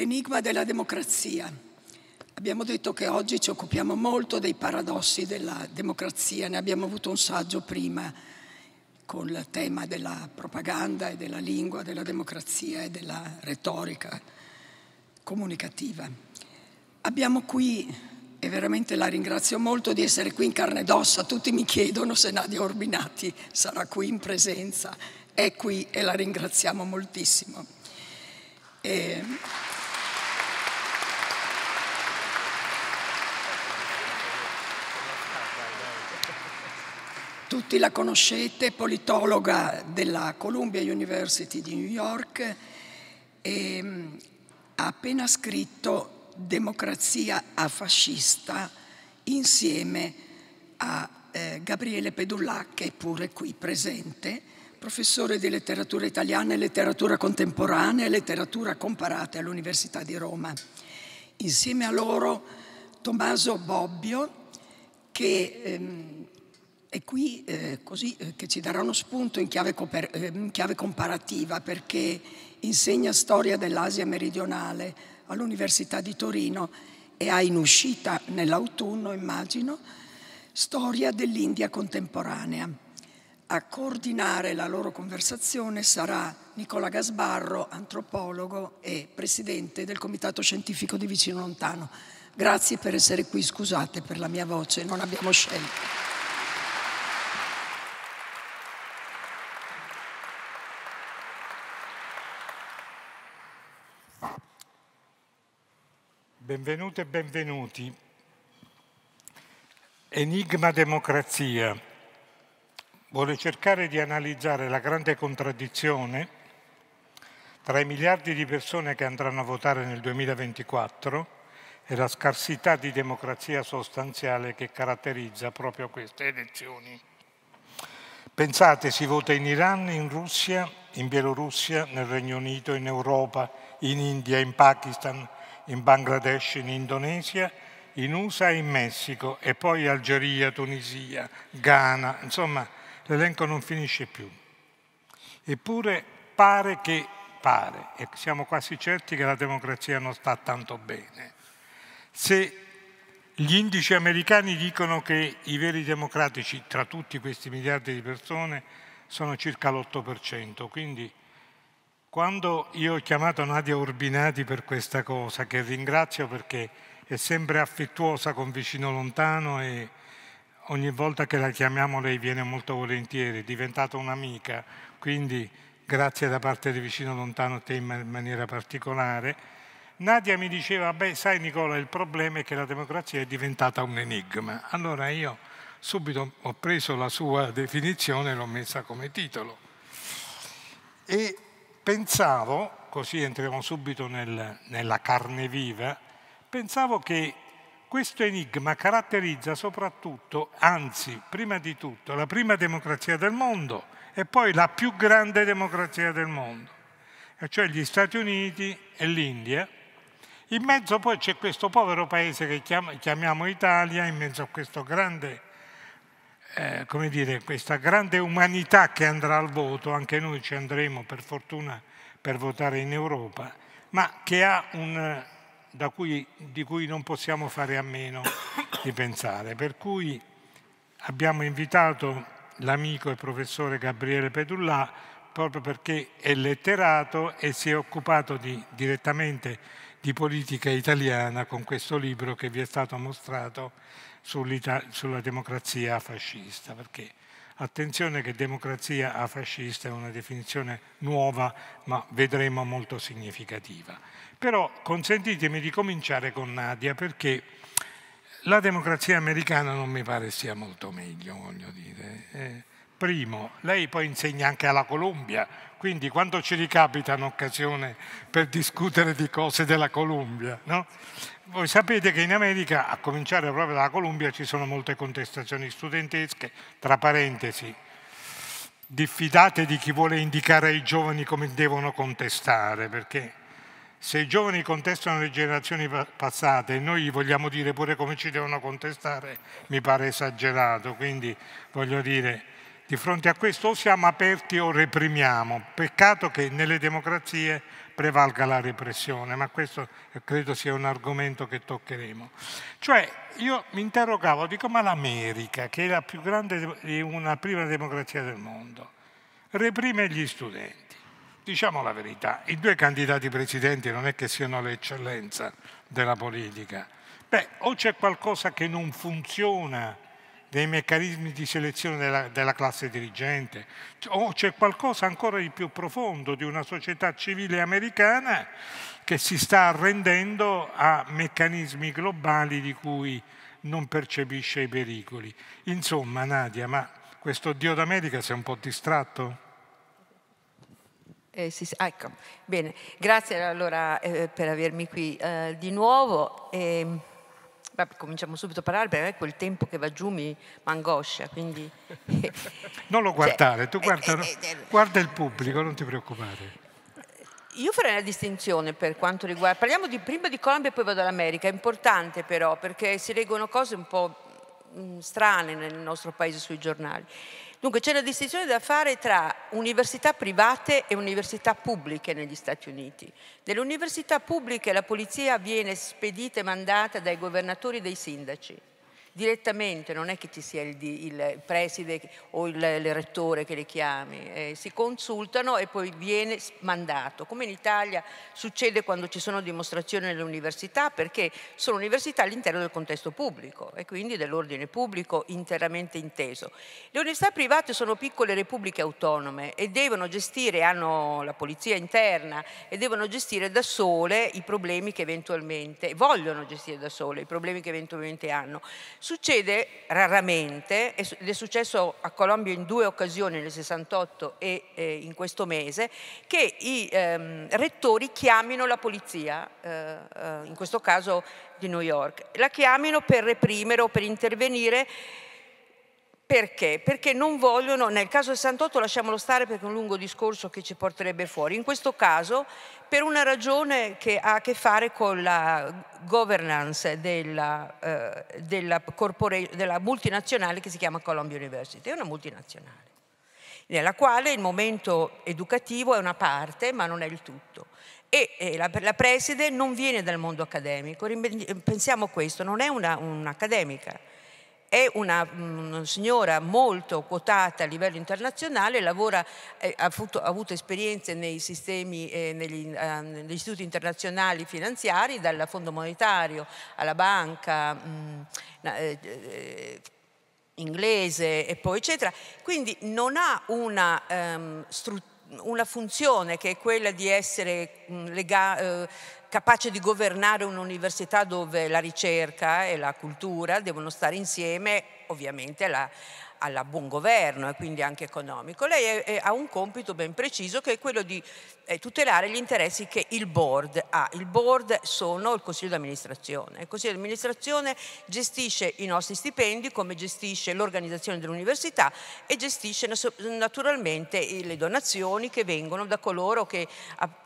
L'enigma della democrazia. Abbiamo detto che oggi ci occupiamo molto dei paradossi della democrazia, ne abbiamo avuto un saggio prima con il tema della propaganda e della lingua, della democrazia e della retorica comunicativa. Abbiamo qui, e veramente la ringrazio molto di essere qui in carne ed ossa, tutti mi chiedono se Nadia Orbinati sarà qui in presenza, è qui e la ringraziamo moltissimo. E... tutti la conoscete, politologa della Columbia University di New York, e ehm, ha appena scritto Democrazia a fascista insieme a eh, Gabriele Pedullac, che è pure qui presente, professore di letteratura italiana e letteratura contemporanea e letteratura comparata all'Università di Roma. Insieme a loro Tommaso Bobbio, che ehm, è qui eh, così, eh, che ci darà uno spunto in chiave, eh, in chiave comparativa perché insegna storia dell'Asia meridionale all'Università di Torino e ha in uscita nell'autunno, immagino, storia dell'India contemporanea. A coordinare la loro conversazione sarà Nicola Gasbarro, antropologo e presidente del Comitato Scientifico di Vicino Lontano. Grazie per essere qui, scusate per la mia voce, non abbiamo scelto. Benvenute e benvenuti. Enigma Democrazia vuole cercare di analizzare la grande contraddizione tra i miliardi di persone che andranno a votare nel 2024 e la scarsità di democrazia sostanziale che caratterizza proprio queste elezioni. Pensate, si vota in Iran, in Russia, in Bielorussia, nel Regno Unito, in Europa, in India, in Pakistan, in Bangladesh, in Indonesia, in USA e in Messico, e poi Algeria, Tunisia, Ghana, insomma l'elenco non finisce più. Eppure pare che, pare, e siamo quasi certi che la democrazia non sta tanto bene. Se gli indici americani dicono che i veri democratici, tra tutti questi miliardi di persone, sono circa l'8%, quindi quando io ho chiamato Nadia Urbinati per questa cosa, che ringrazio perché è sempre affettuosa con vicino lontano e ogni volta che la chiamiamo lei viene molto volentieri, è diventata un'amica, quindi grazie da parte di vicino lontano a te in maniera particolare. Nadia mi diceva, beh sai Nicola, il problema è che la democrazia è diventata un enigma. Allora io subito ho preso la sua definizione e l'ho messa come titolo. E pensavo, così entriamo subito nel, nella carne viva, pensavo che questo enigma caratterizza soprattutto, anzi, prima di tutto, la prima democrazia del mondo e poi la più grande democrazia del mondo, cioè gli Stati Uniti e l'India. In mezzo poi c'è questo povero paese che chiamiamo Italia, in mezzo a questo grande eh, come dire, questa grande umanità che andrà al voto, anche noi ci andremo per fortuna per votare in Europa, ma un, cui, di cui non possiamo fare a meno di pensare. Per cui abbiamo invitato l'amico e professore Gabriele Pedullà proprio perché è letterato e si è occupato di, direttamente di politica italiana con questo libro che vi è stato mostrato sulla democrazia fascista, perché attenzione che democrazia a fascista è una definizione nuova, ma vedremo molto significativa. Però consentitemi di cominciare con Nadia, perché la democrazia americana non mi pare sia molto meglio, voglio dire. Eh, primo, lei poi insegna anche alla Columbia, quindi quando ci ricapita un'occasione per discutere di cose della Columbia, no? voi sapete che in America, a cominciare proprio dalla Columbia, ci sono molte contestazioni studentesche, tra parentesi, diffidate di chi vuole indicare ai giovani come devono contestare, perché se i giovani contestano le generazioni passate e noi gli vogliamo dire pure come ci devono contestare, mi pare esagerato, quindi voglio dire, di fronte a questo o siamo aperti o reprimiamo. Peccato che nelle democrazie prevalga la repressione, ma questo credo sia un argomento che toccheremo. Cioè, io mi interrogavo, dico, ma l'America, che è la più grande e una prima democrazia del mondo, reprime gli studenti. Diciamo la verità, i due candidati presidenti non è che siano l'eccellenza della politica. Beh, o c'è qualcosa che non funziona dei meccanismi di selezione della, della classe dirigente, o cioè, oh, c'è qualcosa ancora di più profondo di una società civile americana che si sta arrendendo a meccanismi globali di cui non percepisce i pericoli. Insomma, Nadia, ma questo Dio d'America si è un po' distratto? Eh, sì, sì, ecco, bene. Grazie allora eh, per avermi qui eh, di nuovo. E ehm, cominciamo subito a parlare perché quel tempo che va giù mi angoscia, quindi... non lo guardare, cioè, tu guarda, eh eh, eh, eh, guarda, il pubblico, non ti preoccupare. Eh, io farei una distinzione per quanto riguarda... Parliamo di, prima di Colombia e poi vado all'America, è importante però perché si leggono cose un po' mm, strane nel nostro paese sui giornali. Dunque c'è una distinzione da fare tra università private e università pubbliche negli Stati Uniti. Nelle università pubbliche la polizia viene spedita e mandata dai governatori e dai sindaci direttamente, non è che ci sia il, il preside o il, il, rettore che le chiami, eh, si consultano e poi viene mandato, come in Italia succede quando ci sono dimostrazioni nelle università, perché sono università all'interno del contesto pubblico e quindi dell'ordine pubblico interamente inteso. Le università private sono piccole repubbliche autonome e devono gestire, hanno la polizia interna e devono gestire da sole i problemi che eventualmente, vogliono gestire da sole i problemi che eventualmente hanno. Succede raramente, ed è successo a Colombia in due occasioni, nel 68 e eh, in questo mese, che i ehm, rettori chiamino la polizia, eh, eh, in questo caso di New York, la chiamino per reprimere o per intervenire perché? Perché non vogliono, nel caso del 68 lasciamolo stare perché è un lungo discorso che ci porterebbe fuori, in questo caso per una ragione che ha a che fare con la governance della, eh, della, della multinazionale che si chiama Columbia University, è una multinazionale, nella quale il momento educativo è una parte ma non è il tutto e la, preside non viene dal mondo accademico, pensiamo questo, non è un'accademica, è una, una, mm, signora molto quotata a livello internazionale, lavora, eh, ha, avuto, ha, avuto, esperienze nei sistemi, eh, negli, eh, negli, istituti internazionali finanziari, dal Fondo Monetario alla banca mh, mm, eh, eh, inglese e poi eccetera. Quindi non ha una ehm, struttura una funzione che è quella di essere mh, mm, lega, eh, capace di governare un'università dove la ricerca e la cultura devono stare insieme, ovviamente alla, alla buon governo e quindi anche economico. Lei è, è, ha un compito ben preciso che è quello di eh, tutelare gli interessi che il board ha. Il board sono il consiglio d'amministrazione. Il consiglio d'amministrazione gestisce i nostri stipendi come gestisce l'organizzazione dell'università e gestisce naturalmente le donazioni che vengono da coloro che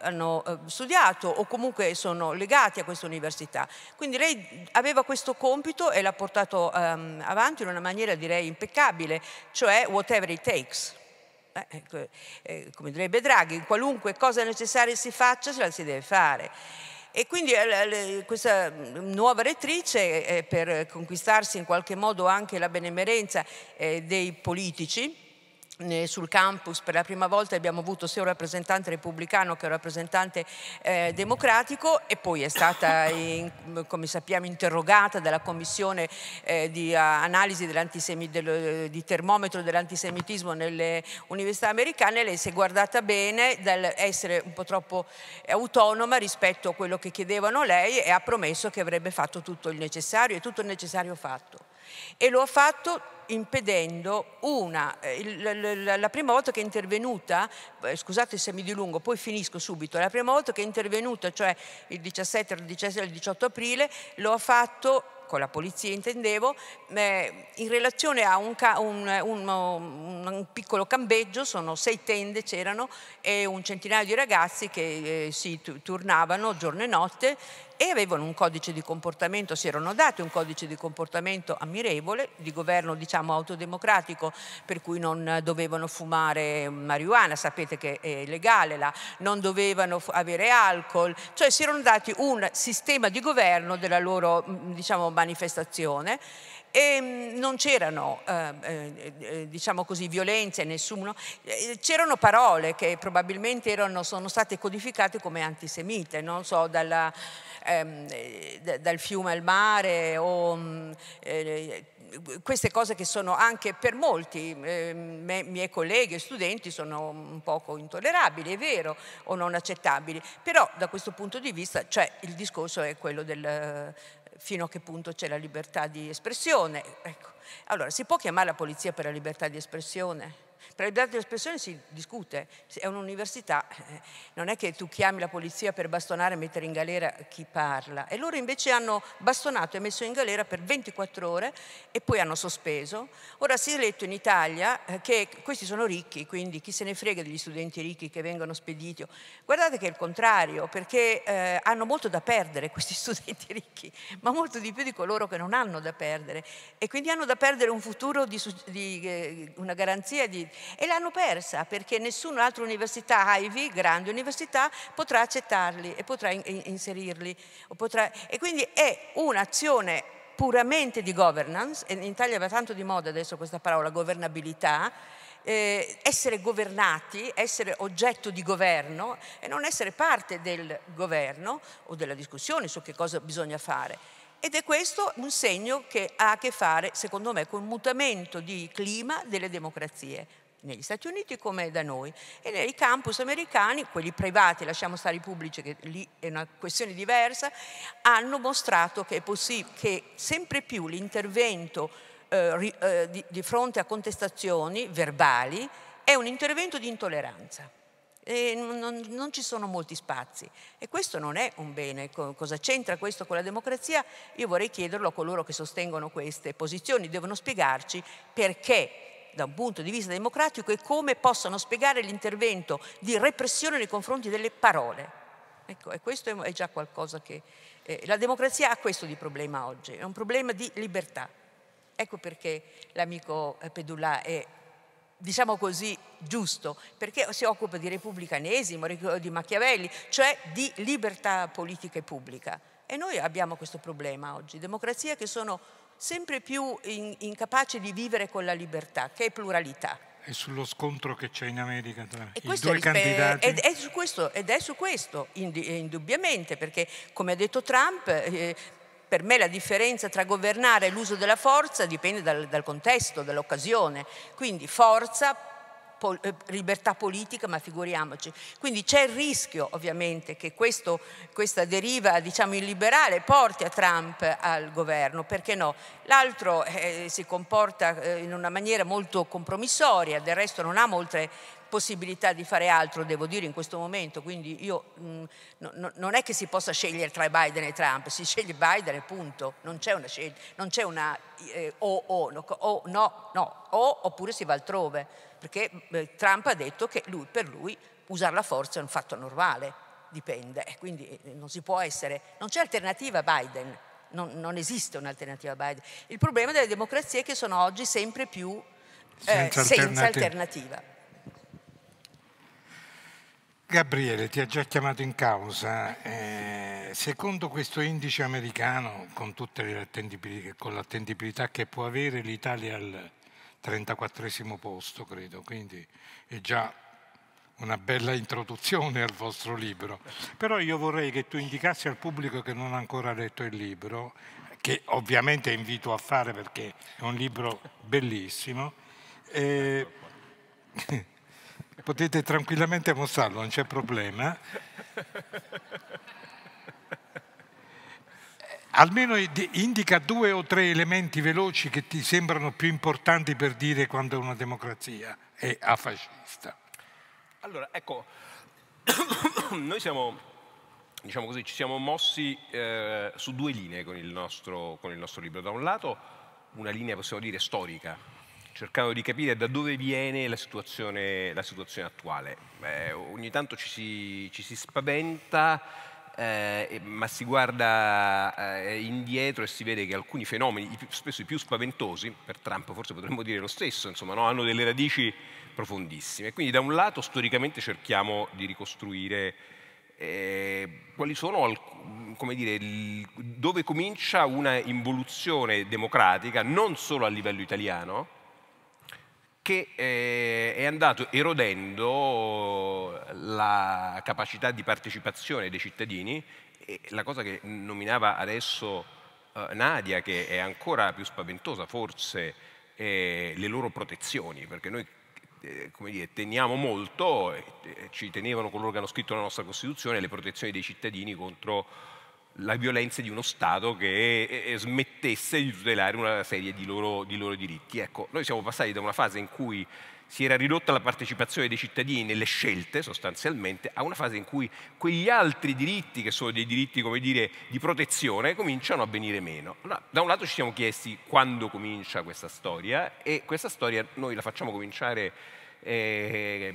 hanno eh, studiato o comunque sono legati a questa università. Quindi lei aveva questo compito e l'ha portato ehm, avanti in una maniera direi impeccabile, cioè whatever it takes eh, eh, eh, come direbbe Draghi, qualunque cosa necessaria si faccia se la si deve fare. E quindi eh, questa nuova rettrice, eh, per conquistarsi in qualche modo anche la benemerenza dei politici, eh, sul campus per la prima volta abbiamo avuto sia un rappresentante repubblicano che un rappresentante eh, democratico e poi è stata, in, come sappiamo, interrogata dalla commissione eh, di eh, analisi del, eh, di termometro dell'antisemitismo nelle università americane lei si è guardata bene dall'essere un po' troppo autonoma rispetto a quello che chiedevano lei e ha promesso che avrebbe fatto tutto il necessario e tutto il necessario fatto e lo ha fatto impedendo una, eh, la prima volta che è intervenuta, eh, scusate se mi dilungo, poi finisco subito, la prima volta che è intervenuta, cioè il 17, il 17 e il 18 aprile, lo ha fatto con la polizia intendevo, eh, in relazione a un, un, un, un, piccolo cambeggio, sono sei tende c'erano e un centinaio di ragazzi che eh, si turnavano giorno e notte e avevano un codice di comportamento, si erano dati un codice di comportamento ammirevole, di governo diciamo autodemocratico, per cui non dovevano fumare marijuana, sapete che è legale là, non dovevano avere alcol, cioè si erano dati un sistema di governo della loro diciamo, manifestazione e mm, non c'erano eh, eh, eh, diciamo così, violenze, nessuno, eh, c'erano parole che probabilmente erano, sono state codificate come antisemite, non so, dalla, ehm, dal fiume al mare o mm, eh, queste cose che sono anche per molti eh, me, miei colleghi e studenti sono un poco intollerabili, è vero, o non accettabili, però da questo punto di vista cioè, il discorso è quello del, fino a che punto c'è la libertà di espressione. Ecco. Allora, si può chiamare la polizia per la libertà di espressione? Tra la libertà di espressione si discute, è un'università, eh, non è che tu chiami la polizia per bastonare e mettere in galera chi parla. E loro invece hanno bastonato e messo in galera per 24 ore e poi hanno sospeso. Ora si è letto in Italia eh, che questi sono ricchi, quindi chi se ne frega degli studenti ricchi che vengono spediti. Guardate che è il contrario, perché eh, hanno molto da perdere questi studenti ricchi, ma molto di più di coloro che non hanno da perdere. E quindi hanno da perdere un futuro di, di eh, una garanzia di e l'hanno persa perché nessuna altra università, Ivy, grande università, potrà accettarli e potrà in inserirli. Potrà... E quindi è un'azione puramente di governance, in Italia va tanto di moda adesso questa parola governabilità, eh, essere governati, essere oggetto di governo e non essere parte del governo o della discussione su che cosa bisogna fare. Ed è questo un segno che ha a che fare, secondo me, con il mutamento di clima delle democrazie negli Stati Uniti come da noi. E nei campus americani, quelli privati, lasciamo stare i pubblici che lì è una questione diversa, hanno mostrato che, che sempre più l'intervento eh, eh, di, di fronte a contestazioni verbali è un intervento di intolleranza. Non, non, ci sono molti spazi e questo non è un bene. Cosa c'entra questo con la democrazia? Io vorrei chiederlo a coloro che sostengono queste posizioni, devono spiegarci perché da un punto di vista democratico e come possano spiegare l'intervento di repressione nei confronti delle parole. Ecco, e questo è già qualcosa che... Eh, la democrazia ha questo di problema oggi, è un problema di libertà. Ecco perché l'amico eh, Pedulla è diciamo così, giusto, perché si occupa di repubblicanesimo, di Machiavelli, cioè di libertà politica e pubblica. E noi abbiamo questo problema oggi, democrazie che sono sempre più in, incapace di vivere con la libertà, che è pluralità. E sullo scontro che c'è in America tra e i due candidati. Ed è su questo, ed è su questo eh, indubbiamente, perché come ha detto Trump, eh, per me la differenza tra governare e l'uso della forza dipende dal, dal contesto, dall'occasione. Quindi forza, po eh, libertà politica, ma figuriamoci. Quindi c'è il rischio ovviamente che questo, questa deriva diciamo, illiberale porti a Trump al governo, perché no? L'altro eh, si comporta eh, in una maniera molto compromissoria, del resto non ha molte possibilità di fare altro, devo dire, in questo momento. Quindi io, mh, mm, no, non è che si possa scegliere tra Biden e Trump, si sceglie Biden e punto. Non c'è una scelta, non c'è una eh, o, o, no, o, no, no, o oppure si va altrove perché eh, Trump ha detto che lui, per lui usare la forza è un fatto normale, dipende, quindi eh, non si può essere, non c'è alternativa a Biden, non, non esiste un'alternativa a Biden. Il problema delle democrazie è che sono oggi sempre più eh, senza, senza alternativa. Gabriele ti ha già chiamato in causa. Eh, secondo questo indice americano, con, l'attendibilità, che può avere, l'Italia al 34 posto, credo, quindi è già una bella introduzione al vostro libro. Però io vorrei che tu indicassi al pubblico che non ha ancora letto il libro, che ovviamente invito a fare perché è un libro bellissimo, eh, potete tranquillamente mostrarlo, non c'è problema almeno indica due o tre elementi veloci che ti sembrano più importanti per dire quando una democrazia è afascista. Allora, ecco, noi siamo, diciamo così, ci siamo mossi eh, su due linee con il, nostro, con il nostro libro. Da un lato una linea, possiamo dire, storica, cercando di capire da dove viene la situazione, la situazione attuale. Beh, ogni tanto ci si, ci si spaventa eh, ma si guarda eh, eh, indietro e si vede che alcuni fenomeni, spesso i più spaventosi, per Trump forse potremmo dire lo stesso, insomma, no? hanno delle radici profondissime. Quindi da un lato storicamente cerchiamo di ricostruire eh, quali sono, come dire, dove comincia una involuzione democratica, non solo a livello italiano, che eh, è andato erodendo la capacità di partecipazione dei cittadini e la cosa che nominava adesso eh, Nadia, che è ancora più spaventosa forse, eh, le loro protezioni, perché noi eh, come dire, teniamo molto, eh, ci tenevano coloro che hanno scritto la nostra Costituzione, le protezioni dei cittadini contro la violenza di uno Stato che eh, eh, smettesse di tutelare una serie di loro, di loro diritti. Ecco, noi siamo passati da una fase in cui si era ridotta la partecipazione dei cittadini nelle scelte sostanzialmente a una fase in cui quegli altri diritti che sono dei diritti come dire di protezione cominciano a venire meno. Allora, da un lato ci siamo chiesti quando comincia questa storia e questa storia noi la facciamo cominciare eh,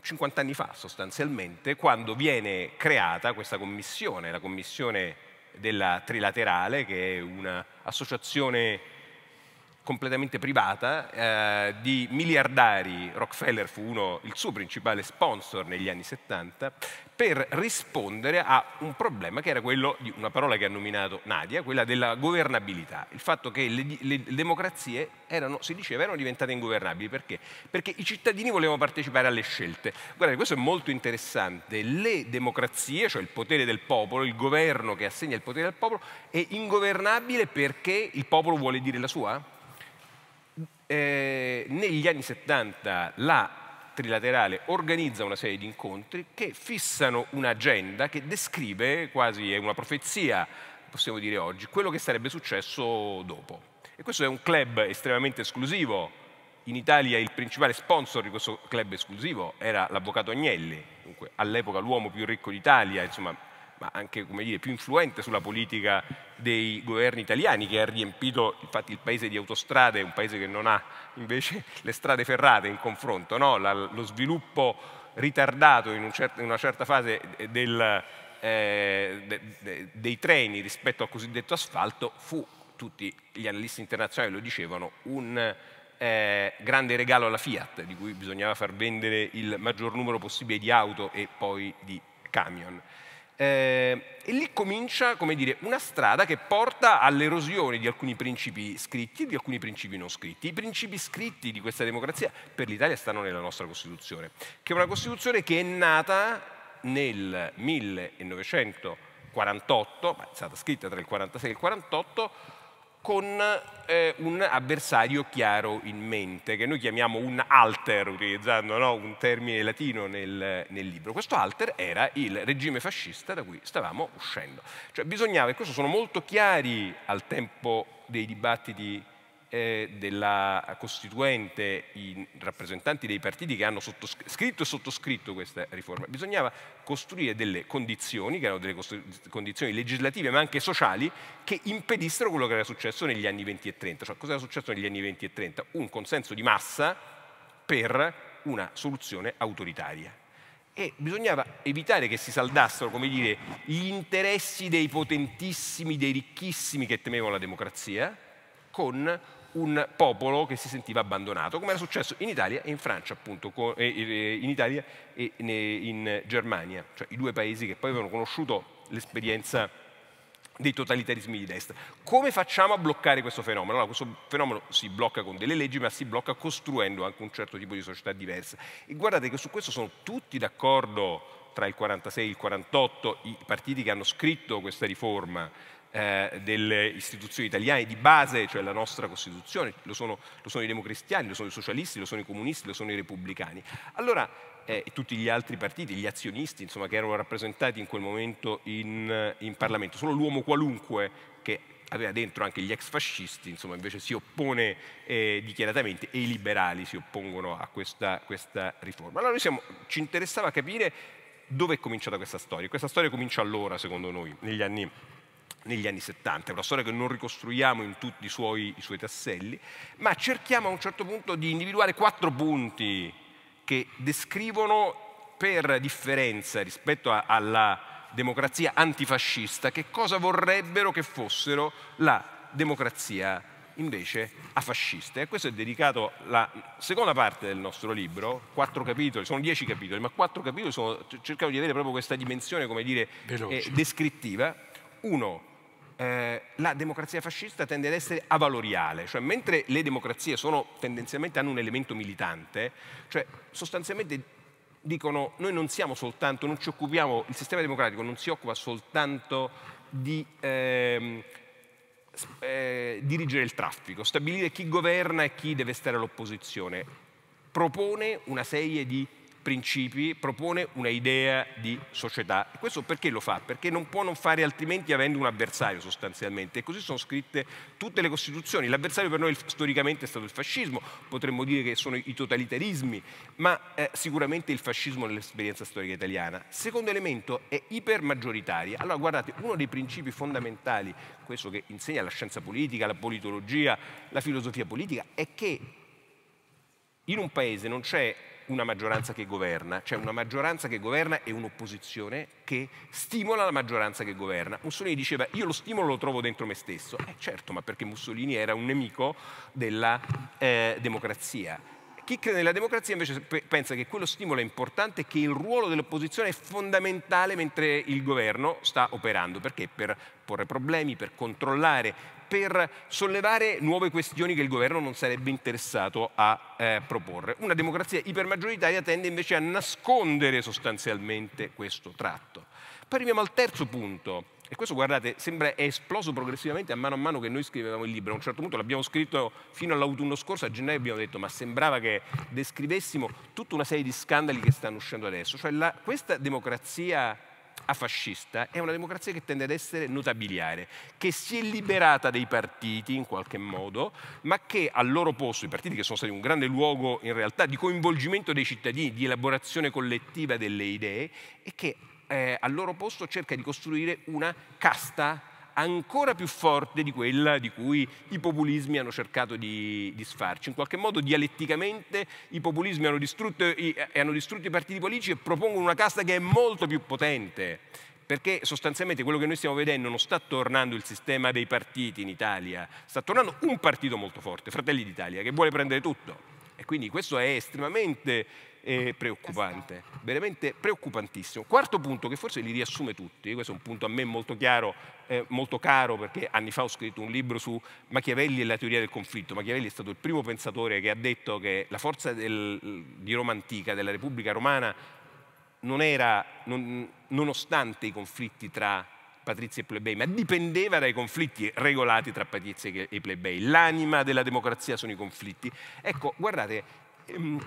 50 anni fa sostanzialmente, quando viene creata questa commissione, la commissione della Trilaterale, che è un'associazione completamente privata eh, di miliardari, Rockefeller fu uno, il suo principale sponsor negli anni 70, per rispondere a un problema che era quello di una parola che ha nominato Nadia, quella della governabilità, il fatto che le, le democrazie erano, si diceva, erano diventate ingovernabili. Perché? Perché i cittadini volevano partecipare alle scelte. Guardate, questo è molto interessante. Le democrazie, cioè il potere del popolo, il governo che assegna il potere al popolo, è ingovernabile perché il popolo vuole dire la sua? eh, negli anni 70 la trilaterale organizza una serie di incontri che fissano un'agenda che descrive, quasi è una profezia, possiamo dire oggi, quello che sarebbe successo dopo. E questo è un club estremamente esclusivo. In Italia il principale sponsor di questo club esclusivo era l'avvocato Agnelli, all'epoca l'uomo più ricco d'Italia, insomma ma anche dire, più influente sulla politica dei governi italiani, che ha riempito infatti il paese di autostrade, un paese che non ha invece le strade ferrate in confronto, no? La, lo sviluppo ritardato in, un certo, in una certa fase del, eh, de, de, dei treni rispetto al cosiddetto asfalto fu, tutti gli analisti internazionali lo dicevano, un eh, grande regalo alla Fiat, di cui bisognava far vendere il maggior numero possibile di auto e poi di camion. Eh, e lì comincia dire, una strada che porta all'erosione di alcuni principi scritti e di alcuni principi non scritti. I principi scritti di questa democrazia per l'Italia stanno nella nostra Costituzione, che è una Costituzione che è nata nel 1948, ma è stata scritta tra il 46 e il 48, con eh, un avversario chiaro in mente, che noi chiamiamo un alter, utilizzando no, un termine latino nel, nel, libro. Questo alter era il regime fascista da cui stavamo uscendo. Cioè bisognava, e questo sono molto chiari al tempo dei dibattiti eh, della Costituente i rappresentanti dei partiti che hanno scritto e sottoscritto questa riforma. Bisognava costruire delle condizioni, che erano delle condizioni legislative ma anche sociali, che impedissero quello che era successo negli anni 20 e 30. Cioè cosa era successo negli anni 20 e 30? Un consenso di massa per una soluzione autoritaria e bisognava evitare che si saldassero come dire, gli interessi dei potentissimi, dei ricchissimi che temevano la democrazia con un popolo che si sentiva abbandonato, come era successo in Italia e in Francia, appunto, in Italia e in Germania, cioè i due paesi che poi avevano conosciuto l'esperienza dei totalitarismi di destra. Come facciamo a bloccare questo fenomeno? Allora, questo fenomeno si blocca con delle leggi, ma si blocca costruendo anche un certo tipo di società diversa. E guardate che su questo sono tutti d'accordo tra il 46 e il 48 i partiti che hanno scritto questa riforma eh, delle istituzioni italiane di base, cioè la nostra Costituzione, lo sono, lo sono, i democristiani, lo sono i socialisti, lo sono i comunisti, lo sono i repubblicani. Allora, eh, e tutti gli altri partiti, gli azionisti, insomma, che erano rappresentati in quel momento in, eh, in Parlamento, solo l'uomo qualunque che aveva dentro anche gli ex fascisti, insomma invece si oppone eh, dichiaratamente e i liberali si oppongono a questa, questa riforma. Allora noi siamo, ci interessava capire dove è cominciata questa storia. Questa storia comincia allora, secondo noi, negli anni negli anni 70, è una storia che non ricostruiamo in tutti i suoi, i suoi tasselli, ma cerchiamo a un certo punto di individuare quattro punti che descrivono per differenza rispetto a, alla democrazia antifascista che cosa vorrebbero che fossero la democrazia invece a fasciste. E questo è dedicato alla seconda parte del nostro libro, quattro capitoli, sono dieci capitoli, ma quattro capitoli sono, cercavo di avere proprio questa dimensione, come dire, eh, descrittiva. Uno, eh, la democrazia fascista tende ad essere avaloriale, cioè mentre le democrazie sono, tendenzialmente hanno un elemento militante, cioè sostanzialmente dicono noi non siamo soltanto, non ci occupiamo, il sistema democratico non si occupa soltanto di eh, eh, dirigere il traffico, stabilire chi governa e chi deve stare all'opposizione, propone una serie di principi, propone una idea di società. questo perché lo fa? Perché non può non fare altrimenti avendo un avversario sostanzialmente. E così sono scritte tutte le Costituzioni. L'avversario per noi storicamente è stato il fascismo, potremmo dire che sono i totalitarismi, ma eh, sicuramente il fascismo nell'esperienza storica italiana. Secondo elemento è ipermaggioritaria. Allora guardate, uno dei principi fondamentali, questo che insegna la scienza politica, la politologia, la filosofia politica, è che in un paese non c'è una maggioranza che governa, c'è una maggioranza che governa e un'opposizione che stimola la maggioranza che governa. Mussolini diceva io lo stimolo lo trovo dentro me stesso. Eh certo, ma perché Mussolini era un nemico della eh, democrazia. Chi crede nella democrazia invece pensa che quello stimolo è importante, e che il ruolo dell'opposizione è fondamentale mentre il governo sta operando, perché per porre problemi, per controllare, per sollevare nuove questioni che il governo non sarebbe interessato a eh, proporre. Una democrazia ipermaggioritaria tende invece a nascondere sostanzialmente questo tratto. Poi arriviamo al terzo punto, e questo, guardate, sembra è esploso progressivamente a mano a mano che noi scrivevamo il libro. A un certo punto l'abbiamo scritto fino all'autunno scorso, a gennaio abbiamo detto, ma sembrava che descrivessimo tutta una serie di scandali che stanno uscendo adesso. Cioè la, questa democrazia a fascista è una democrazia che tende ad essere notabiliare, che si è liberata dei partiti in qualche modo, ma che al loro posto, i partiti che sono stati un grande luogo in realtà di coinvolgimento dei cittadini, di elaborazione collettiva delle idee, e che eh, al loro posto cerca di costruire una casta ancora più forte di quella di cui i populismi hanno cercato di, di sfarci. In qualche modo dialetticamente i populismi hanno distrutto, i, hanno distrutto i partiti politici e propongono una casta che è molto più potente, perché sostanzialmente quello che noi stiamo vedendo non sta tornando il sistema dei partiti in Italia, sta tornando un partito molto forte, Fratelli d'Italia, che vuole prendere tutto. E quindi questo è estremamente eh, preoccupante, veramente preoccupantissimo. Quarto punto che forse li riassume tutti, questo è un punto a me molto chiaro, eh, molto caro perché anni fa ho scritto un libro su Machiavelli e la teoria del conflitto. Machiavelli è stato il primo pensatore che ha detto che la forza del, di Roma antica, della Repubblica romana, non era, non, nonostante i conflitti tra patrizi e plebei, ma dipendeva dai conflitti regolati tra patrizi e plebei. L'anima della democrazia sono i conflitti. Ecco, guardate, ehm,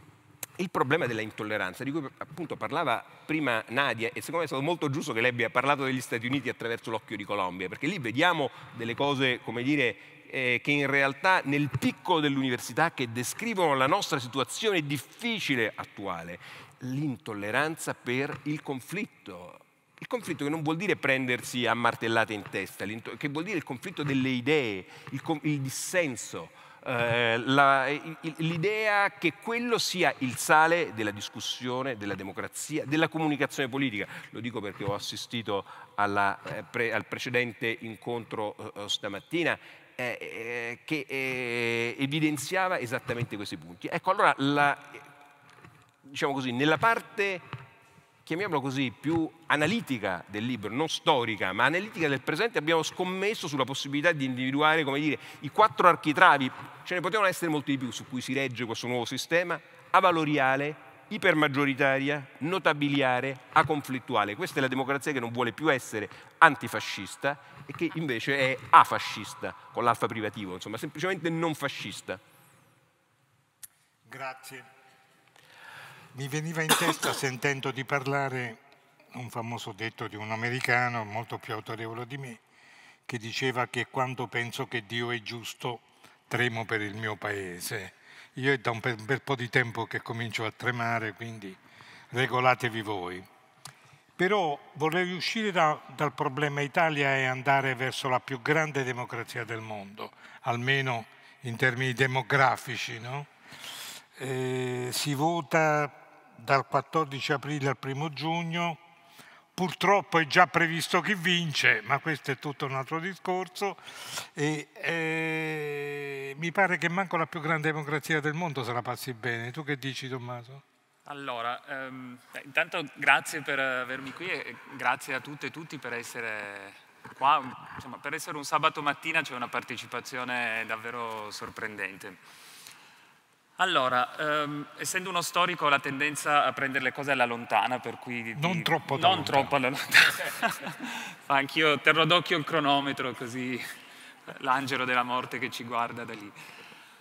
il problema della intolleranza, di cui appunto parlava prima Nadia, e secondo me è stato molto giusto che lei abbia parlato degli Stati Uniti attraverso l'occhio di Colombia, perché lì vediamo delle cose, come dire, eh, che in realtà nel piccolo dell'università che descrivono la nostra situazione difficile attuale, l'intolleranza per il conflitto. Il conflitto che non vuol dire prendersi a martellate in testa, che vuol dire il conflitto delle idee, il, il dissenso eh, la, l'idea che quello sia il sale della discussione, della democrazia, della comunicazione politica. Lo dico perché ho assistito alla, eh, pre, al precedente incontro eh, eh stamattina eh, eh, che evidenziava esattamente questi punti. Ecco, allora, la, diciamo così, nella parte chiamiamolo così, più analitica del libro, non storica, ma analitica del presente, abbiamo scommesso sulla possibilità di individuare, come dire, i quattro architravi, ce ne potevano essere molti di più su cui si regge questo nuovo sistema, avaloriale, ipermaggioritaria, notabiliare, aconflittuale. Questa è la democrazia che non vuole più essere antifascista e che invece è afascista, con l'alfa privativo, insomma, semplicemente non fascista. Grazie. Mi veniva in testa sentendo di parlare un famoso detto di un americano molto più autorevole di me, che diceva che quando penso che Dio è giusto tremo per il mio paese. Io è da un bel po' di tempo che comincio a tremare, quindi regolatevi voi. Però vorrei uscire da, dal problema Italia e andare verso la più grande democrazia del mondo, almeno in termini demografici. No? Eh, si vota dal 14 aprile al 1 giugno. Purtroppo è già previsto chi vince, ma questo è tutto un altro discorso. E, eh, mi pare che manco la più grande democrazia del mondo se la passi bene. Tu che dici, Tommaso? Allora, ehm, intanto grazie per avermi qui e grazie a tutte e tutti per essere qua. Insomma, per essere un sabato mattina c'è una partecipazione davvero sorprendente. Allora, ehm, essendo uno storico ho la tendenza a prendere le cose alla lontana, per cui... non troppo Non troppo alla lontana. anch'io, terrò d'occhio il cronometro, così l'angelo della morte che ci guarda da lì.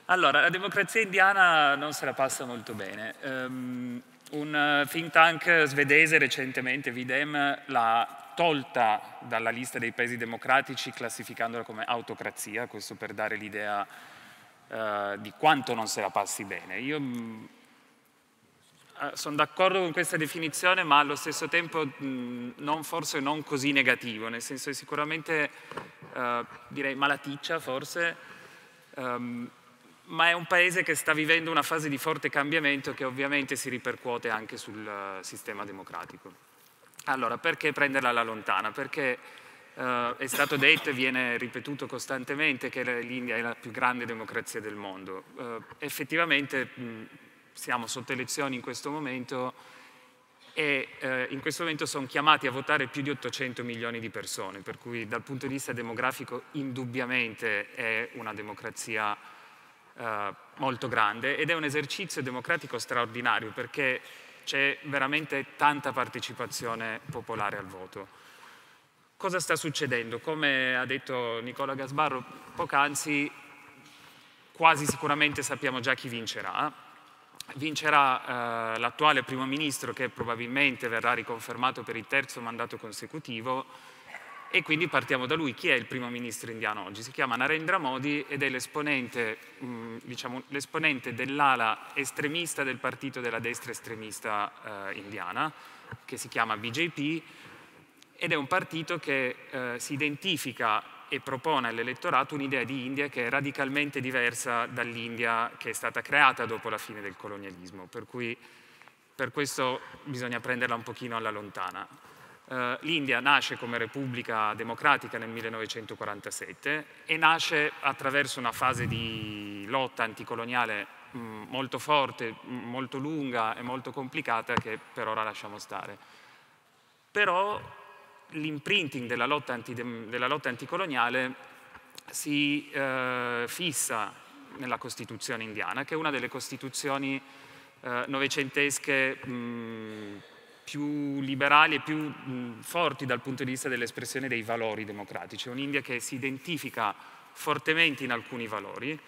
Allora, la democrazia indiana non se la passa molto bene. Um, un think tank svedese recentemente, Videm, l'ha tolta dalla lista dei paesi democratici classificandola come autocrazia, questo per dare l'idea eh, di quanto non se la passi bene. Io mm, eh, sono d'accordo con questa definizione, ma allo stesso tempo mh, mm, non, forse non così negativo, nel senso che sicuramente eh, direi malaticcia forse, ehm, ma è un paese che sta vivendo una fase di forte cambiamento che ovviamente si ripercuote anche sul eh, sistema democratico. Allora, perché prenderla alla lontana? Perché Uh, è stato detto e viene ripetuto costantemente che l'India è la più grande democrazia del mondo. Uh, effettivamente mh, mm, siamo sotto elezioni in questo momento e uh, in questo momento sono chiamati a votare più di 800 milioni di persone, per cui dal punto di vista demografico indubbiamente è una democrazia molto grande ed è un esercizio democratico straordinario perché c'è veramente tanta partecipazione popolare al voto cosa sta succedendo? Come ha detto Nicola Gasbarro poc'anzi, quasi sicuramente sappiamo già chi vincerà. Vincerà eh, l'attuale primo ministro che probabilmente verrà riconfermato per il terzo mandato consecutivo e quindi partiamo da lui. Chi è il primo ministro indiano oggi? Si chiama Narendra Modi ed è l'esponente, mm, diciamo, dell'ala estremista del partito della destra estremista eh, indiana che si chiama BJP ed è un partito che eh, si identifica e propone all'elettorato un'idea di India che è radicalmente diversa dall'India che è stata creata dopo la fine del colonialismo, per cui per questo bisogna prenderla un pochino alla lontana. Uh, L'India nasce come Repubblica Democratica nel 1947 e nasce attraverso una fase di lotta anticoloniale mm, molto forte, mm, molto lunga e molto complicata che per ora lasciamo stare. Però l'imprinting della, della, lotta anticoloniale si eh, fissa nella Costituzione indiana, che è una delle Costituzioni eh, novecentesche mh, più liberali e più mh, forti dal punto di vista dell'espressione dei valori democratici. È un'India che si identifica fortemente in alcuni valori.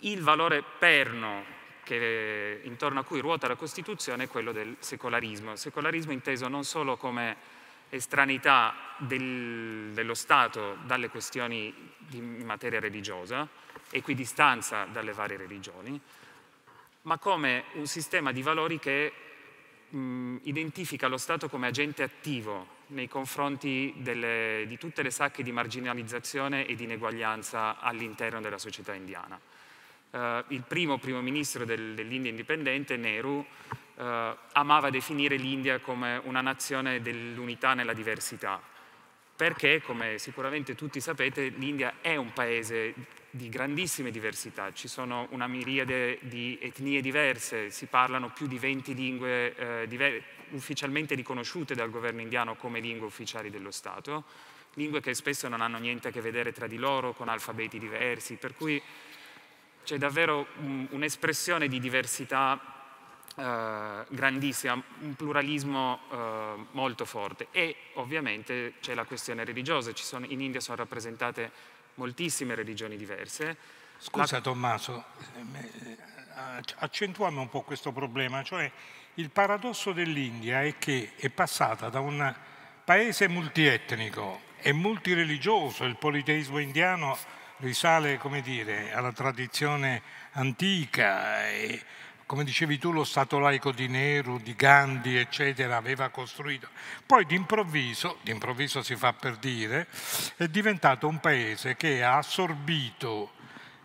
Il valore perno che, intorno a cui ruota la Costituzione è quello del secolarismo, secolarismo inteso non solo come estranità del, dello Stato dalle questioni di materia religiosa, equidistanza dalle varie religioni, ma come un sistema di valori che mh, identifica lo Stato come agente attivo nei confronti delle, di tutte le sacche di marginalizzazione e di ineguaglianza all'interno della società indiana. Uh, il primo primo ministro del, dell'India indipendente, Nehru, eh, amava definire l'India come una nazione dell'unità nella diversità, perché, come sicuramente tutti sapete, l'India è un paese di grandissime diversità, ci sono una miriade di etnie diverse, si parlano più di 20 lingue eh, diver- ufficialmente riconosciute dal governo indiano come lingue ufficiali dello Stato, lingue che spesso non hanno niente a che vedere tra di loro, con alfabeti diversi, per cui c'è davvero un, un'espressione di diversità eh, grandissima, un pluralismo eh, molto forte e ovviamente c'è la questione religiosa, sono, in India sono rappresentate moltissime religioni diverse. Scusa la... Tommaso, eh, eh, accentuiamo un po' questo problema, cioè il paradosso dell'India è che è passata da un paese multietnico e multireligioso, il politeismo indiano risale come dire, alla tradizione antica. E, come dicevi tu, lo Stato laico di Nehru, di Gandhi, eccetera, aveva costruito. Poi d'improvviso, d'improvviso si fa per dire, è diventato un paese che ha assorbito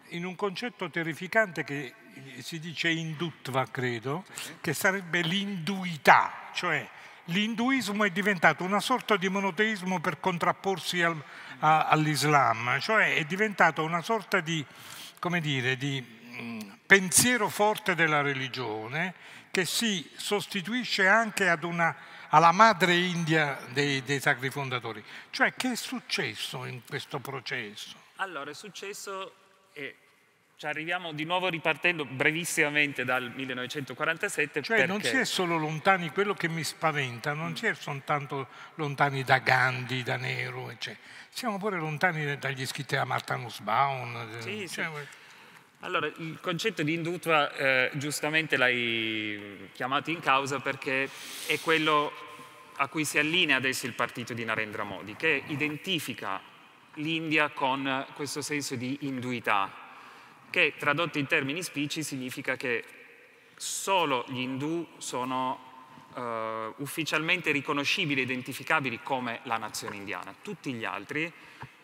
in un concetto terrificante che si dice indutva, credo, che sarebbe l'induità, cioè l'induismo è diventato una sorta di monoteismo per contrapporsi al, all'Islam, cioè è diventato una sorta di, come dire, di pensiero forte della religione che si sostituisce anche una, alla madre India dei, dei sacri fondatori. Cioè che è successo in questo processo? Allora è successo, e ci arriviamo di nuovo ripartendo brevissimamente dal 1947. Cioè perché... non si è solo lontani, quello che mi spaventa, non mm. si è soltanto lontani da Gandhi, da Nero, eccetera. Siamo pure lontani dagli scritti da Martha Nussbaum. Sì, eh, cioè, sì. Allora, il concetto di indutva eh, giustamente l'hai chiamato in causa perché è quello a cui si allinea adesso il partito di Narendra Modi, che identifica l'India con questo senso di induità, che tradotto in termini spicci significa che solo gli indù sono eh, ufficialmente riconoscibili identificabili come la nazione indiana. Tutti gli altri,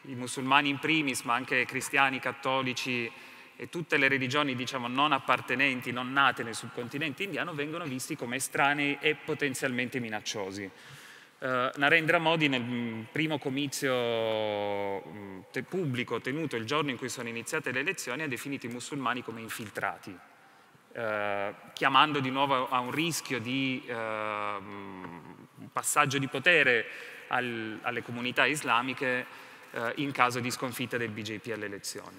i musulmani in primis, ma anche cristiani, cattolici, e tutte le religioni diciamo, non appartenenti, non nate nel subcontinente indiano vengono visti come estranei e potenzialmente minacciosi. Uh, Narendra Modi nel mm, primo comizio mm, te pubblico tenuto il giorno in cui sono iniziate le elezioni ha definito i musulmani come infiltrati, uh, chiamando di nuovo a un rischio di uh, passaggio di potere al, alle comunità islamiche in caso di sconfitta del BJP alle elezioni.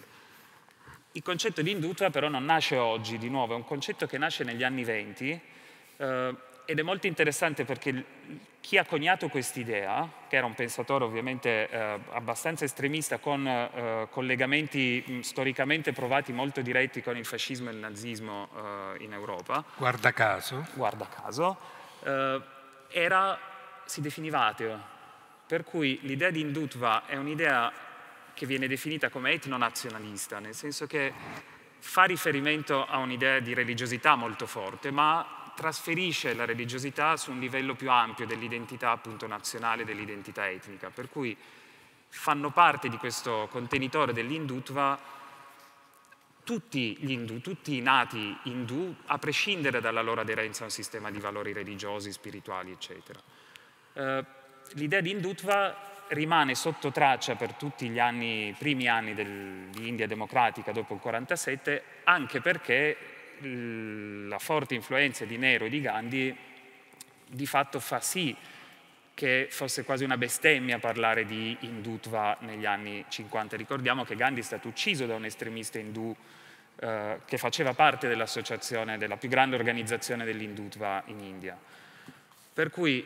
Il concetto di Indutva però non nasce oggi, di nuovo, è un concetto che nasce negli anni venti eh, ed è molto interessante perché chi ha coniato quest'idea, che era un pensatore ovviamente eh, abbastanza estremista con eh, collegamenti mh, mm, storicamente provati molto diretti con il fascismo e il nazismo eh, in Europa. Guarda caso. Guarda caso. Eh, era, si definiva ateo, per cui l'idea di Indutva è un'idea che viene definita come etnonazionalista, nel senso che fa riferimento a un'idea di religiosità molto forte, ma trasferisce la religiosità su un livello più ampio dell'identità appunto nazionale, dell'identità etnica, per cui fanno parte di questo contenitore dell'Indutva tutti gli indù, tutti i nati indù, a prescindere dalla loro aderenza a un sistema di valori religiosi, spirituali, eccetera. Eh, l'idea di Hindutva rimane sotto traccia per tutti gli anni, primi anni dell'India democratica dopo il 47, anche perché la forte influenza di Nero e di Gandhi di fatto fa sì che fosse quasi una bestemmia parlare di Hindutva negli anni 50. Ricordiamo che Gandhi è stato ucciso da un estremista indù eh, che faceva parte dell'associazione, della più grande organizzazione dell'Hindutva in India. Per cui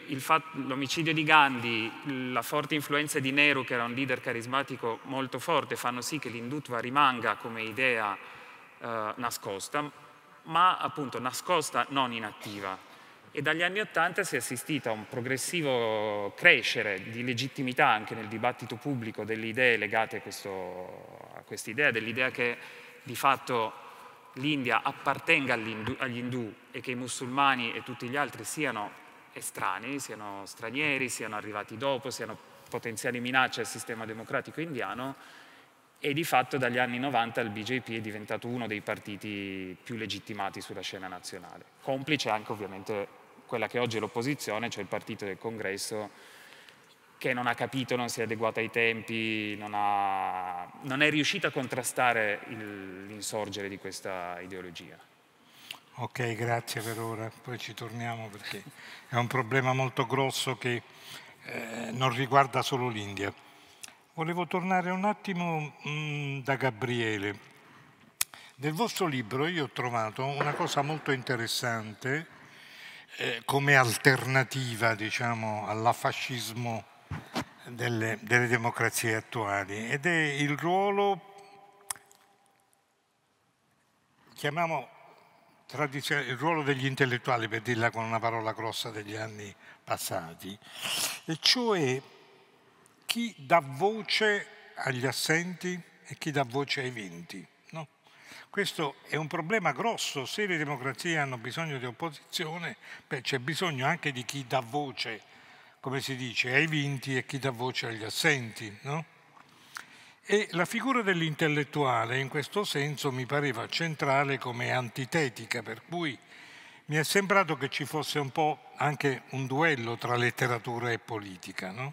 l'omicidio di Gandhi, la forte influenza di Nehru, che era un leader carismatico molto forte, fanno sì che l'Hindutva rimanga come idea eh, nascosta, ma appunto nascosta non inattiva. E dagli anni Ottanta si è assistito a un progressivo crescere di legittimità anche nel dibattito pubblico delle idee legate a, questo, a quest'idea, dell'idea che di fatto l'India appartenga agli hindù e che i musulmani e tutti gli altri siano estranei, siano stranieri, siano arrivati dopo, siano potenziali minacce al sistema democratico indiano e di fatto dagli anni 90 il BJP è diventato uno dei partiti più legittimati sulla scena nazionale, complice anche ovviamente quella che oggi è l'opposizione, cioè il partito del congresso che non ha capito, non si è adeguata ai tempi, non, ha, non è riuscita a contrastare l'insorgere di questa ideologia. Ok, grazie per ora, poi ci torniamo perché è un problema molto grosso che eh, non riguarda solo l'India. Volevo tornare un attimo mh, mm, da Gabriele. Nel vostro libro io ho trovato una cosa molto interessante eh, come alternativa diciamo, all'affascismo delle, delle democrazie attuali ed è il ruolo, chiamiamo il ruolo degli intellettuali, per dirla con una parola grossa degli anni passati, e cioè chi dà voce agli assenti e chi dà voce ai vinti. No? Questo è un problema grosso, se le democrazie hanno bisogno di opposizione, c'è bisogno anche di chi dà voce, come si dice, ai vinti e chi dà voce agli assenti. No? E la figura dell'intellettuale in questo senso mi pareva centrale come antitetica, per cui mi è sembrato che ci fosse un po' anche un duello tra letteratura e politica. No?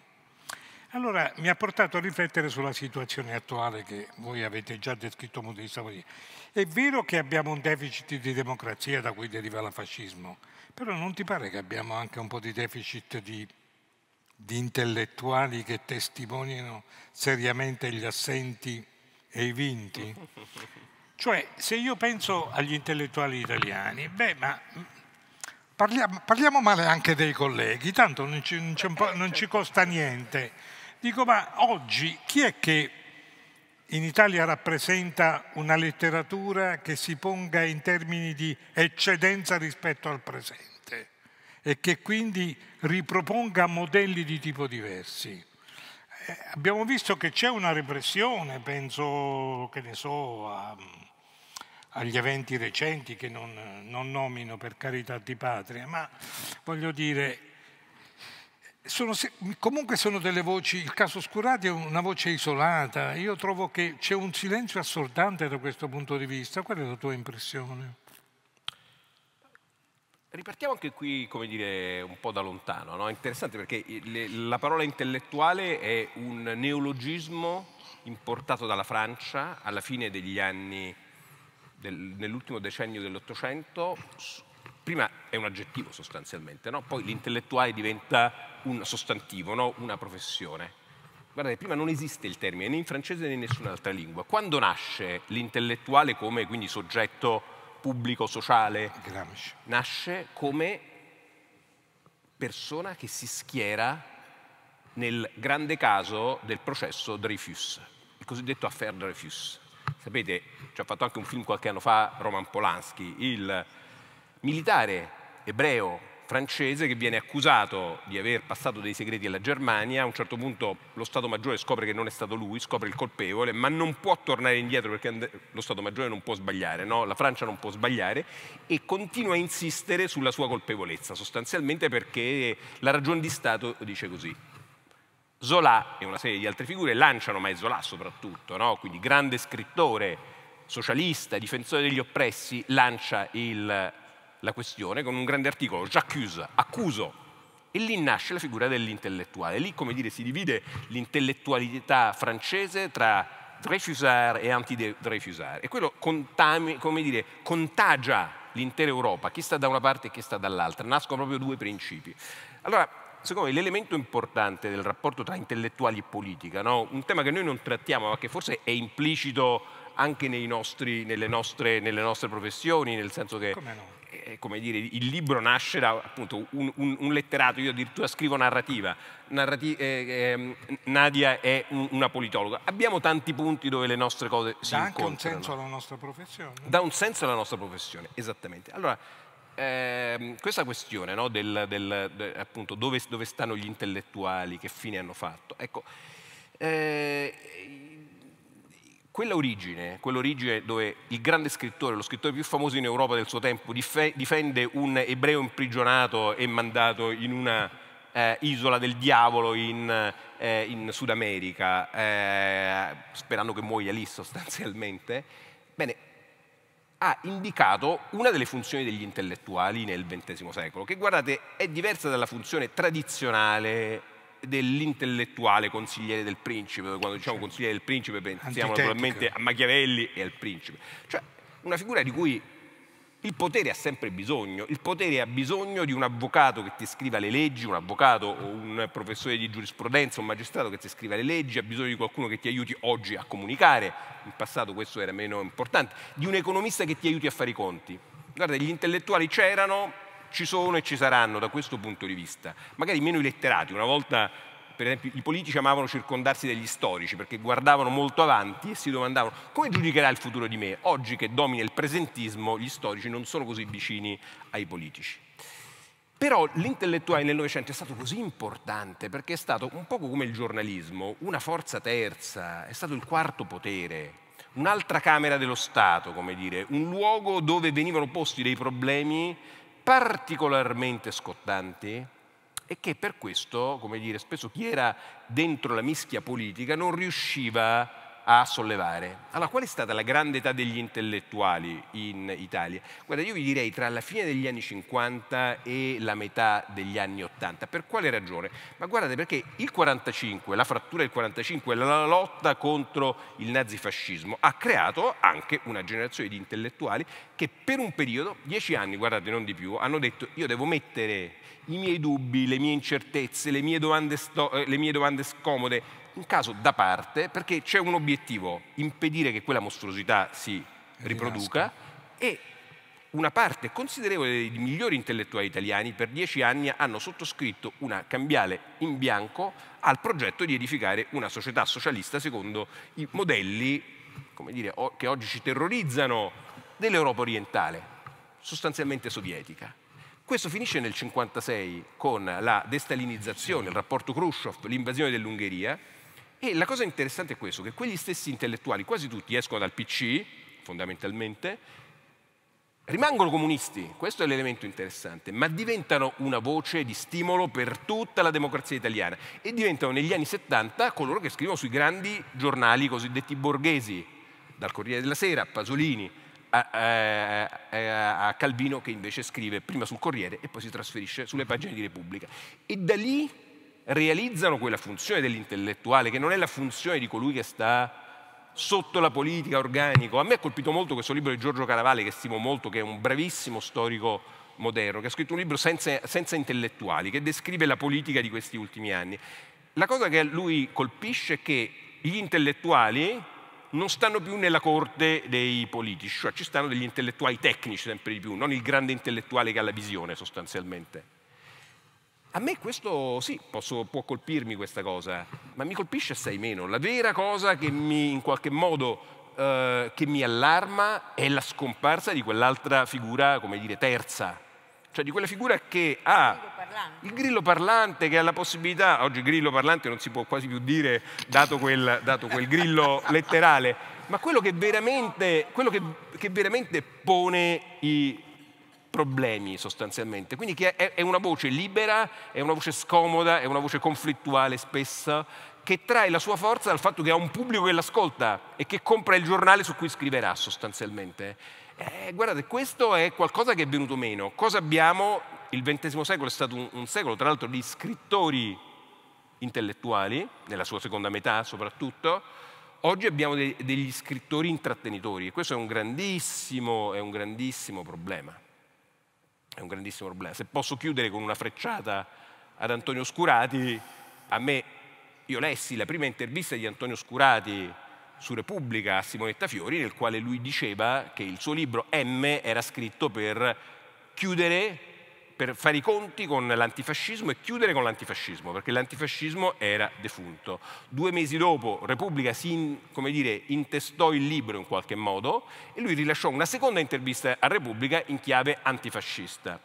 Allora mi ha portato a riflettere sulla situazione attuale che voi avete già descritto moltissimo. È vero che abbiamo un deficit di democrazia da cui deriva il fascismo, però non ti pare che abbiamo anche un po' di deficit di di intellettuali che testimoniano seriamente gli assenti e i vinti? Cioè, se io penso agli intellettuali italiani, beh, ma mm, parliamo, parliamo male anche dei colleghi, tanto non ci, non, non ci costa niente. Dico, ma oggi chi è che in Italia rappresenta una letteratura che si ponga in termini di eccedenza rispetto al presente? e che quindi riproponga modelli di tipo diversi. Eh, abbiamo visto che c'è una repressione, penso che ne so, a, agli eventi recenti che non, non nomino per carità di patria, ma voglio dire, sono, comunque sono delle voci, il caso Scurati è una voce isolata, io trovo che c'è un silenzio assordante da questo punto di vista, qual è la tua impressione? Ripartiamo anche qui, come dire, un po' da lontano, no? È interessante perché le, la parola intellettuale è un neologismo importato dalla Francia alla fine degli anni, del, nell'ultimo decennio dell'Ottocento. Prima è un aggettivo sostanzialmente, no? Poi l'intellettuale diventa un sostantivo, no? Una professione. Guardate, prima non esiste il termine né in francese né in nessun'altra lingua. Quando nasce l'intellettuale come quindi soggetto pubblico sociale Gramsci. nasce come persona che si schiera nel grande caso del processo Dreyfus, il cosiddetto affair Dreyfus. Sapete, ci ha fatto anche un film qualche anno fa Roman Polanski, il militare ebreo francese che viene accusato di aver passato dei segreti alla Germania, a un certo punto lo Stato Maggiore scopre che non è stato lui, scopre il colpevole, ma non può tornare indietro perché lo Stato Maggiore non può sbagliare, no? la Francia non può sbagliare e continua a insistere sulla sua colpevolezza, sostanzialmente perché la ragione di Stato dice così. Zola e una serie di altre figure lanciano, ma è Zola soprattutto, no? quindi grande scrittore socialista, difensore degli oppressi, lancia il la questione con un grande articolo, J'accuse, accuso. E lì nasce la figura dell'intellettuale. Lì, come dire, si divide l'intellettualità francese tra Dreyfusard e anti-Dreyfusard. E quello contami, dire, contagia l'intera Europa, chi sta da una parte e chi sta dall'altra. Nascono proprio due principi. Allora, secondo me l'elemento importante del rapporto tra intellettuali e politica, no? un tema che noi non trattiamo ma che forse è implicito anche nostri, nelle, nostre, nelle, nostre, professioni, nel senso che... Come no? Eh, come dire, il libro nasce da appunto, un, un, un, letterato, io addirittura scrivo narrativa, Narrati eh, eh, Nadia è un, una politologa. Abbiamo tanti punti dove le nostre cose si Dà incontrano. Dà anche un senso alla nostra professione. Dà un senso alla nostra professione, esattamente. Allora, eh, questa questione no, del, del, de, appunto, dove, dove, stanno gli intellettuali, che fine hanno fatto, ecco, eh, Quell'origine, quell'origine dove il grande scrittore, lo scrittore più famoso in Europa del suo tempo, difende un ebreo imprigionato e mandato in una eh, isola del diavolo in, eh, in Sud America, eh, sperando che muoia lì sostanzialmente, Bene, ha indicato una delle funzioni degli intellettuali nel XX secolo, che guardate è diversa dalla funzione tradizionale dell'intellettuale consigliere del principe, quando diciamo certo. consigliere del principe pensiamo naturalmente a Machiavelli e al principe, cioè una figura di cui il potere ha sempre bisogno, il potere ha bisogno di un avvocato che ti scriva le leggi, un avvocato o un professore di giurisprudenza, un magistrato che ti scriva le leggi, ha bisogno di qualcuno che ti aiuti oggi a comunicare, in passato questo era meno importante, di un economista che ti aiuti a fare i conti. Guarda, gli intellettuali c'erano, ci sono e ci saranno da questo punto di vista, magari meno i letterati, una volta per esempio i politici amavano circondarsi degli storici perché guardavano molto avanti e si domandavano come giudicherà il futuro di me, oggi che domina il presentismo gli storici non sono così vicini ai politici. Però l'intellettuale nel Novecento è stato così importante perché è stato un poco come il giornalismo, una forza terza, è stato il quarto potere, un'altra Camera dello Stato, come dire, un luogo dove venivano posti dei problemi particolarmente scottanti e che per questo, come dire, spesso chi era dentro la mischia politica non riusciva a a sollevare. Allora, qual è stata la grande età degli intellettuali in Italia? Guarda, io vi direi tra la fine degli anni 50 e la metà degli anni 80. Per quale ragione? Ma guardate, perché il 45, la frattura del 45, la lotta contro il nazifascismo ha creato anche una generazione di intellettuali che per un periodo, dieci anni, guardate, non di più, hanno detto io devo mettere i miei dubbi, le mie incertezze, le mie domande, eh, le mie domande scomode un caso da parte perché c'è un obiettivo, impedire che quella mostruosità si riproduca e una parte considerevole dei migliori intellettuali italiani per dieci anni hanno sottoscritto una cambiale in bianco al progetto di edificare una società socialista secondo i modelli dire, che oggi ci terrorizzano dell'Europa orientale, sostanzialmente sovietica. Questo finisce nel 1956 con la destalinizzazione, il rapporto Khrushchev, l'invasione dell'Ungheria, e la cosa interessante è questo, che quegli stessi intellettuali, quasi tutti, escono dal PC, fondamentalmente, rimangono comunisti, questo è l'elemento interessante, ma diventano una voce di stimolo per tutta la democrazia italiana e diventano negli anni 70 coloro che scrivono sui grandi giornali cosiddetti borghesi, dal Corriere della Sera a Pasolini, a, a, a Calvino che invece scrive prima sul Corriere e poi si trasferisce sulle pagine di Repubblica. E da lì realizzano quella funzione dell'intellettuale, che non è la funzione di colui che sta sotto la politica, organico. A me ha colpito molto questo libro di Giorgio Caravale, che stimo molto, che è un bravissimo storico moderno, che ha scritto un libro senza, senza intellettuali, che descrive la politica di questi ultimi anni. La cosa che a lui colpisce è che gli intellettuali non stanno più nella corte dei politici, cioè ci stanno degli intellettuali tecnici sempre di più, non il grande intellettuale che ha la visione sostanzialmente. A me questo sì, posso, può colpirmi questa cosa, ma mi colpisce assai meno. La vera cosa che mi, in qualche modo eh, che mi allarma è la scomparsa di quell'altra figura, come dire, terza. Cioè di quella figura che ha il grillo, il grillo parlante che ha la possibilità, oggi grillo parlante non si può quasi più dire dato quel, dato quel grillo letterale, ma quello che veramente, quello che, che veramente pone i, problemi sostanzialmente. Quindi è, una voce libera, è una voce scomoda, è una voce conflittuale spessa, che trae la sua forza dal fatto che ha un pubblico che l'ascolta e che compra il giornale su cui scriverà sostanzialmente. Eh, guardate, questo è qualcosa che è venuto meno. Cosa abbiamo? Il XX secolo è stato un, un secolo, tra l'altro, di scrittori intellettuali, nella sua seconda metà soprattutto, oggi abbiamo degli scrittori intrattenitori e questo è un grandissimo, è un grandissimo problema. È un grandissimo problema. Se posso chiudere con una frecciata ad Antonio Scurati, a me, io lessi la prima intervista di Antonio Scurati su Repubblica a Simonetta Fiori, nel quale lui diceva che il suo libro M era scritto per chiudere per fare i conti con l'antifascismo e chiudere con l'antifascismo, perché l'antifascismo era defunto. Due mesi dopo Repubblica si in, dire, intestò il libro in qualche modo e lui rilasciò una seconda intervista a Repubblica in chiave antifascista.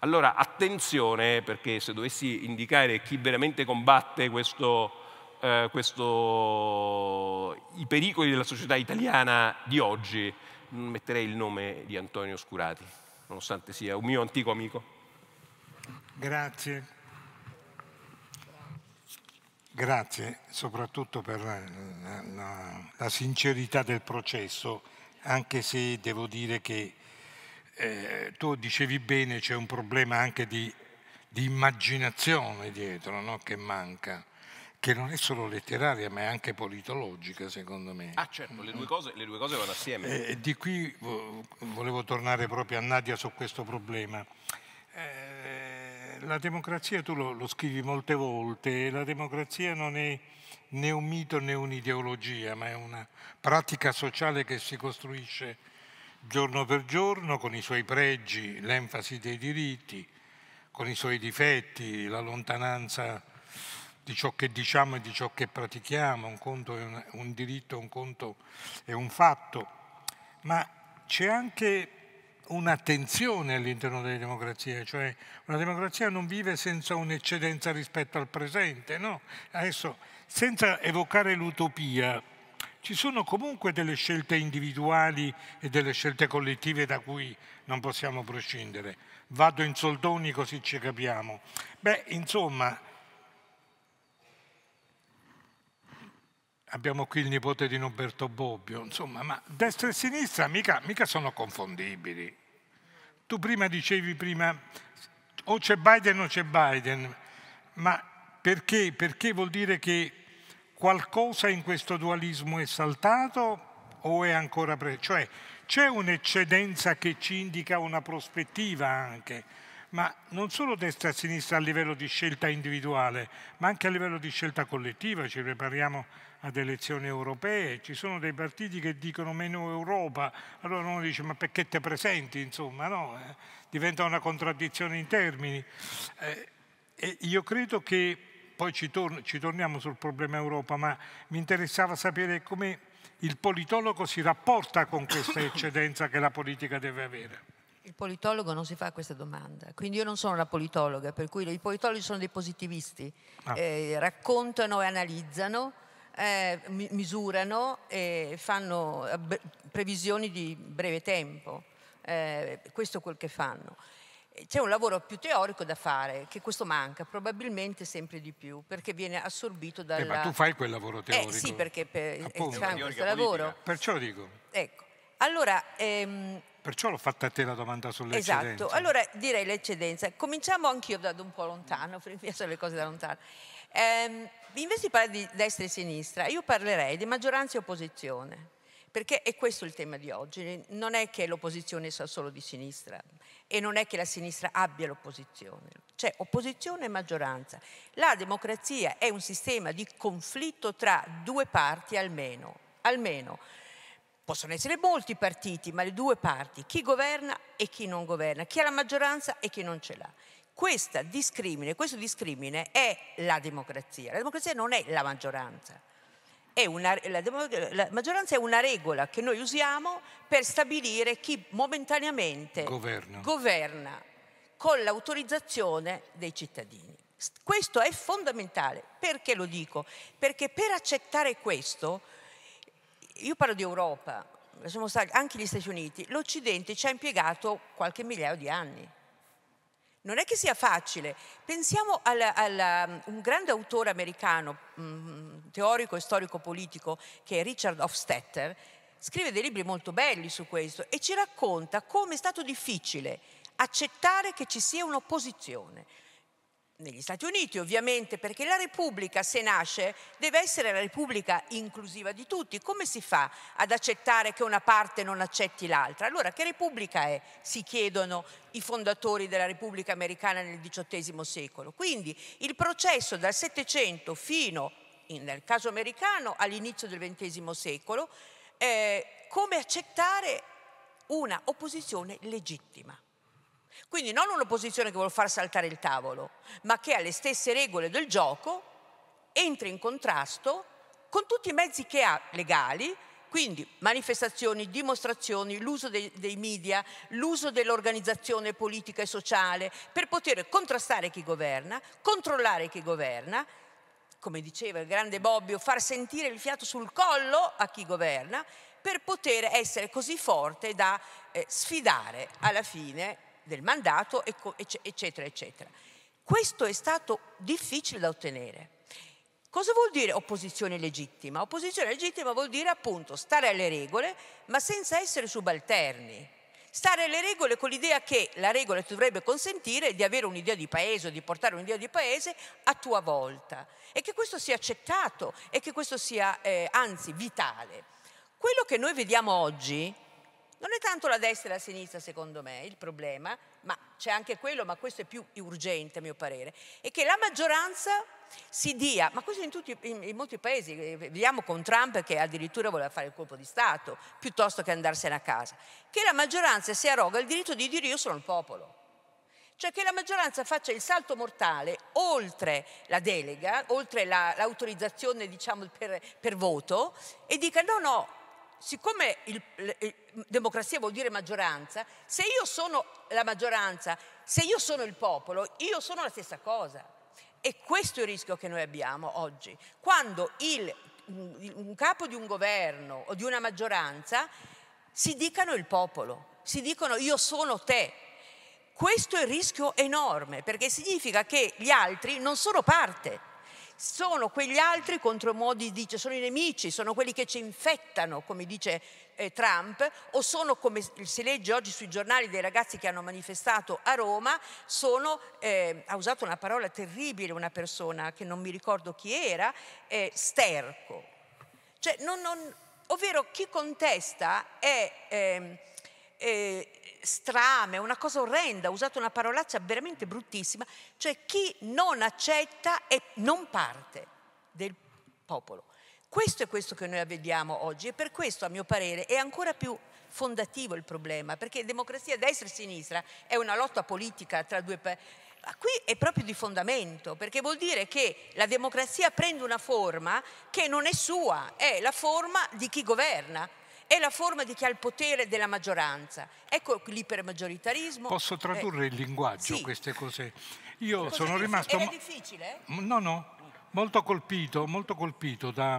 Allora attenzione perché se dovessi indicare chi veramente combatte questo, eh, questo, i pericoli della società italiana di oggi, metterei il nome di Antonio Scurati, nonostante sia un mio antico amico. Grazie. Grazie soprattutto per la, la, la, sincerità del processo, anche se devo dire che eh, tu dicevi bene c'è un problema anche di, di immaginazione dietro no? che manca che non è solo letteraria ma è anche politologica secondo me. Ah certo, le due cose, le due cose vanno assieme. Eh, di qui volevo tornare proprio a Nadia su questo problema. Eh, la democrazia, tu lo, lo, scrivi molte volte, la democrazia non è né un mito né un'ideologia, ma è una pratica sociale che si costruisce giorno per giorno con i suoi pregi, l'enfasi dei diritti, con i suoi difetti, la lontananza di ciò che diciamo e di ciò che pratichiamo, un conto è un, un diritto, un conto è un fatto, ma c'è anche un'attenzione all'interno delle democrazie, cioè una democrazia non vive senza un'eccedenza rispetto al presente, no? Adesso, senza evocare l'utopia, ci sono comunque delle scelte individuali e delle scelte collettive da cui non possiamo prescindere. Vado in soldoni così ci capiamo. Beh, insomma, abbiamo qui il nipote di Roberto Bobbio, insomma, ma destra e sinistra mica, mica sono confondibili. Tu prima dicevi prima, o c'è Biden o c'è Biden, ma perché? Perché vuol dire che qualcosa in questo dualismo è saltato o è ancora... Pre- cioè c'è un'eccedenza che ci indica una prospettiva anche, ma non solo destra e sinistra a livello di scelta individuale, ma anche a livello di scelta collettiva. Ci prepariamo ad elezioni europee, ci sono dei partiti che dicono meno Europa, allora uno dice ma perché te presenti? Insomma, no, eh, diventa una contraddizione in termini. Eh, io credo che, poi ci, tor ci torniamo sul problema Europa, ma mi interessava sapere come il politologo si rapporta con questa eccedenza che la politica deve avere. Il politologo non si fa questa domanda, quindi io non sono una politologa, per cui i politologi sono dei positivisti, ah. eh, raccontano e analizzano, eh, misurano e fanno previsioni di breve tempo, eh, questo è quel che fanno. C'è un lavoro più teorico da fare, che questo manca probabilmente sempre di più, perché viene assorbito dalla... Eh, ma tu fai quel lavoro eh, teorico? Eh, sì, perché per, eh, fanno questo politica. lavoro. Perciò lo dico. Ecco, allora... Ehm, Perciò l'ho fatta a te la domanda sull'eccedenza. Esatto, allora direi l'eccedenza. Cominciamo anch'io da un po' lontano, perché sono le cose da lontano. Ehm, invece di parlare di destra e sinistra, io parlerei di maggioranza e opposizione, perché è questo il tema di oggi. Non è che l'opposizione sia solo di sinistra e non è che la sinistra abbia l'opposizione, c'è opposizione e maggioranza. La democrazia è un sistema di conflitto tra due parti almeno, almeno possono essere molti partiti, ma le due parti, chi governa e chi non governa, chi ha la maggioranza e chi non ce l'ha. Discrimine, questo discrimine è la democrazia. La democrazia non è la maggioranza. È una, la, la, maggioranza è una regola che noi usiamo per stabilire chi momentaneamente Governo. governa con l'autorizzazione dei cittadini. Questo è fondamentale. Perché lo dico? Perché per accettare questo io parlo di Europa, anche gli Stati Uniti, l'Occidente ci ha impiegato qualche migliaio di anni. Non è che sia facile. Pensiamo a um, un grande autore americano, mm, teorico e storico politico, che è Richard Hofstetter, scrive dei libri molto belli su questo e ci racconta come è stato difficile accettare che ci sia un'opposizione negli Stati Uniti ovviamente, perché la Repubblica se nasce deve essere la Repubblica inclusiva di tutti. Come si fa ad accettare che una parte non accetti l'altra? Allora che Repubblica è? Si chiedono i fondatori della Repubblica americana nel XVIII secolo. Quindi il processo dal Settecento fino, nel caso americano, all'inizio del XX secolo, eh, come accettare una opposizione legittima. Quindi non un'opposizione che vuole far saltare il tavolo, ma che ha le stesse regole del gioco, entra in contrasto con tutti i mezzi che ha legali, quindi manifestazioni, dimostrazioni, l'uso dei, dei media, l'uso dell'organizzazione politica e sociale per poter contrastare chi governa, controllare chi governa come diceva il grande Bobbio, far sentire il fiato sul collo a chi governa per poter essere così forte da eh, sfidare alla fine del mandato, eccetera, eccetera. Questo è stato difficile da ottenere. Cosa vuol dire opposizione legittima? Opposizione legittima vuol dire appunto stare alle regole ma senza essere subalterni. Stare alle regole con l'idea che la regola ti dovrebbe consentire di avere un'idea di paese o di portare un'idea di paese a tua volta e che questo sia accettato e che questo sia eh, anzi vitale. Quello che noi vediamo oggi non è tanto la destra e la sinistra, secondo me, il problema, ma c'è anche quello, ma questo è più urgente a mio parere, è che la maggioranza si dia, ma questo in, tutti, in, in molti paesi, eh, vediamo con Trump che addirittura voleva fare il colpo di Stato, piuttosto che andarsene a casa, che la maggioranza si arroga il diritto di dire io sono il popolo. Cioè che la maggioranza faccia il salto mortale oltre la delega, oltre l'autorizzazione diciamo, per, per voto e dica no, no, siccome il, il, democrazia vuol dire maggioranza, se io sono la maggioranza, se io sono il popolo, io sono la stessa cosa. E questo è il rischio che noi abbiamo oggi. Quando il, un capo di un governo o di una maggioranza si dicano il popolo, si dicono io sono te. Questo è il rischio enorme perché significa che gli altri non sono parte sono quegli altri contro modi dice, sono i nemici, sono quelli che ci infettano, come dice eh, Trump, o sono, come si legge oggi sui giornali dei ragazzi che hanno manifestato a Roma, sono, eh, ha usato una parola terribile una persona che non mi ricordo chi era, eh, sterco. Cioè, non, non, ovvero chi contesta è ehm, eh, strame, una cosa orrenda, ha usato una parolaccia veramente bruttissima, cioè chi non accetta e non parte del popolo. Questo è questo che noi vediamo oggi e per questo, a mio parere, è ancora più fondativo il problema, perché democrazia destra e sinistra è una lotta politica tra due paesi. Qui è proprio di fondamento, perché vuol dire che la democrazia prende una forma che non è sua, è la forma di chi governa è la forma di chi ha il potere della maggioranza. Ecco l'ipermaggioritarismo. Posso eh, tradurre eh, il linguaggio, sì. queste cose. Io cose sono rimasto... Era difficile? Eh? No, no, molto colpito, molto colpito da,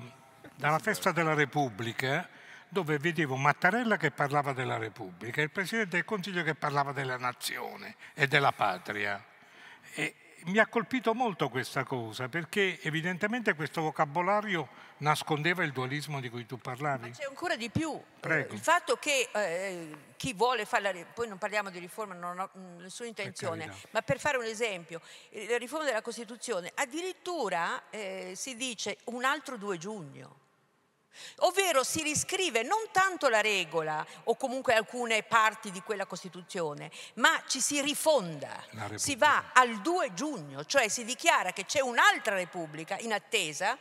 dalla festa della Repubblica dove vedevo Mattarella che parlava della Repubblica e il Presidente del Consiglio che parlava della nazione e della patria. E, mi ha colpito molto questa cosa, perché evidentemente questo vocabolario nascondeva il dualismo di cui tu parlavi. Ma c'è ancora di più. Prego. Eh, il fatto che eh, chi vuole fare la riforma, poi non parliamo di riforma, non ho mm, nessuna intenzione, per ma per fare un esempio, la riforma della Costituzione, addirittura eh, si dice un altro 2 giugno. Ovvero si riscrive non tanto la regola o comunque alcune parti di quella Costituzione, ma ci si rifonda, si va al 2 giugno, cioè si dichiara che c'è un'altra Repubblica in attesa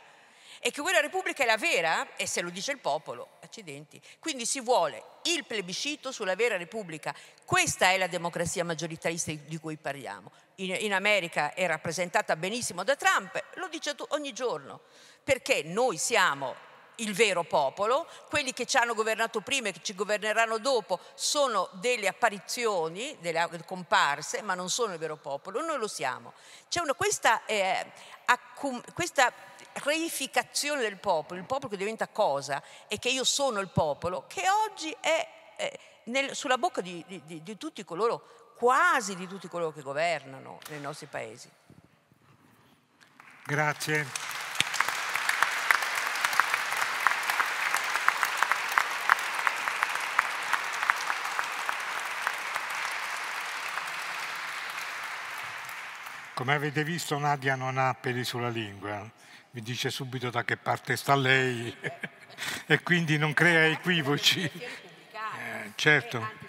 e che quella Repubblica è la vera e se lo dice il popolo, accidenti. Quindi si vuole il plebiscito sulla vera Repubblica. Questa è la democrazia maggioritarista di cui parliamo. In, in America è rappresentata benissimo da Trump, lo dice ogni giorno, perché noi siamo il vero popolo, quelli che ci hanno governato prima e che ci governeranno dopo sono delle apparizioni, delle comparse, ma non sono il vero popolo, noi lo siamo. C'è questa, eh, questa reificazione del popolo, il popolo che diventa cosa e che io sono il popolo, che oggi è eh, nel, sulla bocca di, di, di tutti coloro, quasi di tutti coloro che governano nei nostri paesi. Grazie. Come avete visto Nadia non ha peli sulla lingua, mi dice subito da che parte sta lei e quindi non crea equivoci. Eh, certo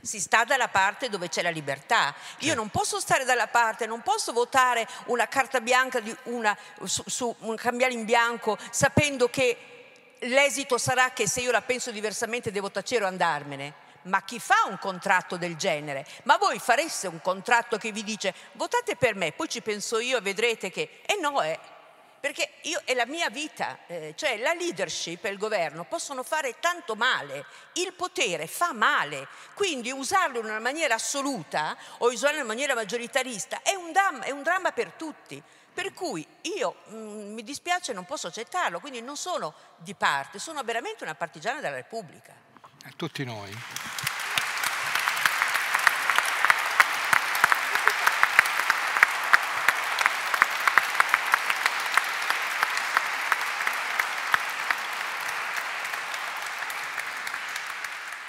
si sta dalla parte dove c'è la libertà. Io non posso stare dalla parte, non posso votare una carta bianca una, su, su, un cambiale in bianco sapendo che l'esito sarà che se io la penso diversamente devo tacere o andarmene ma chi fa un contratto del genere? Ma voi fareste un contratto che vi dice votate per me, poi ci penso io e vedrete che... E eh no, eh, perché io, è la mia vita, eh, cioè la leadership e il governo possono fare tanto male, il potere fa male, quindi usarlo in una maniera assoluta o usarlo in una maniera maggioritarista è un, dam, è un dramma per tutti. Per cui io mh, mm, mi dispiace non posso accettarlo, quindi non sono di parte, sono veramente una partigiana della Repubblica a tutti noi.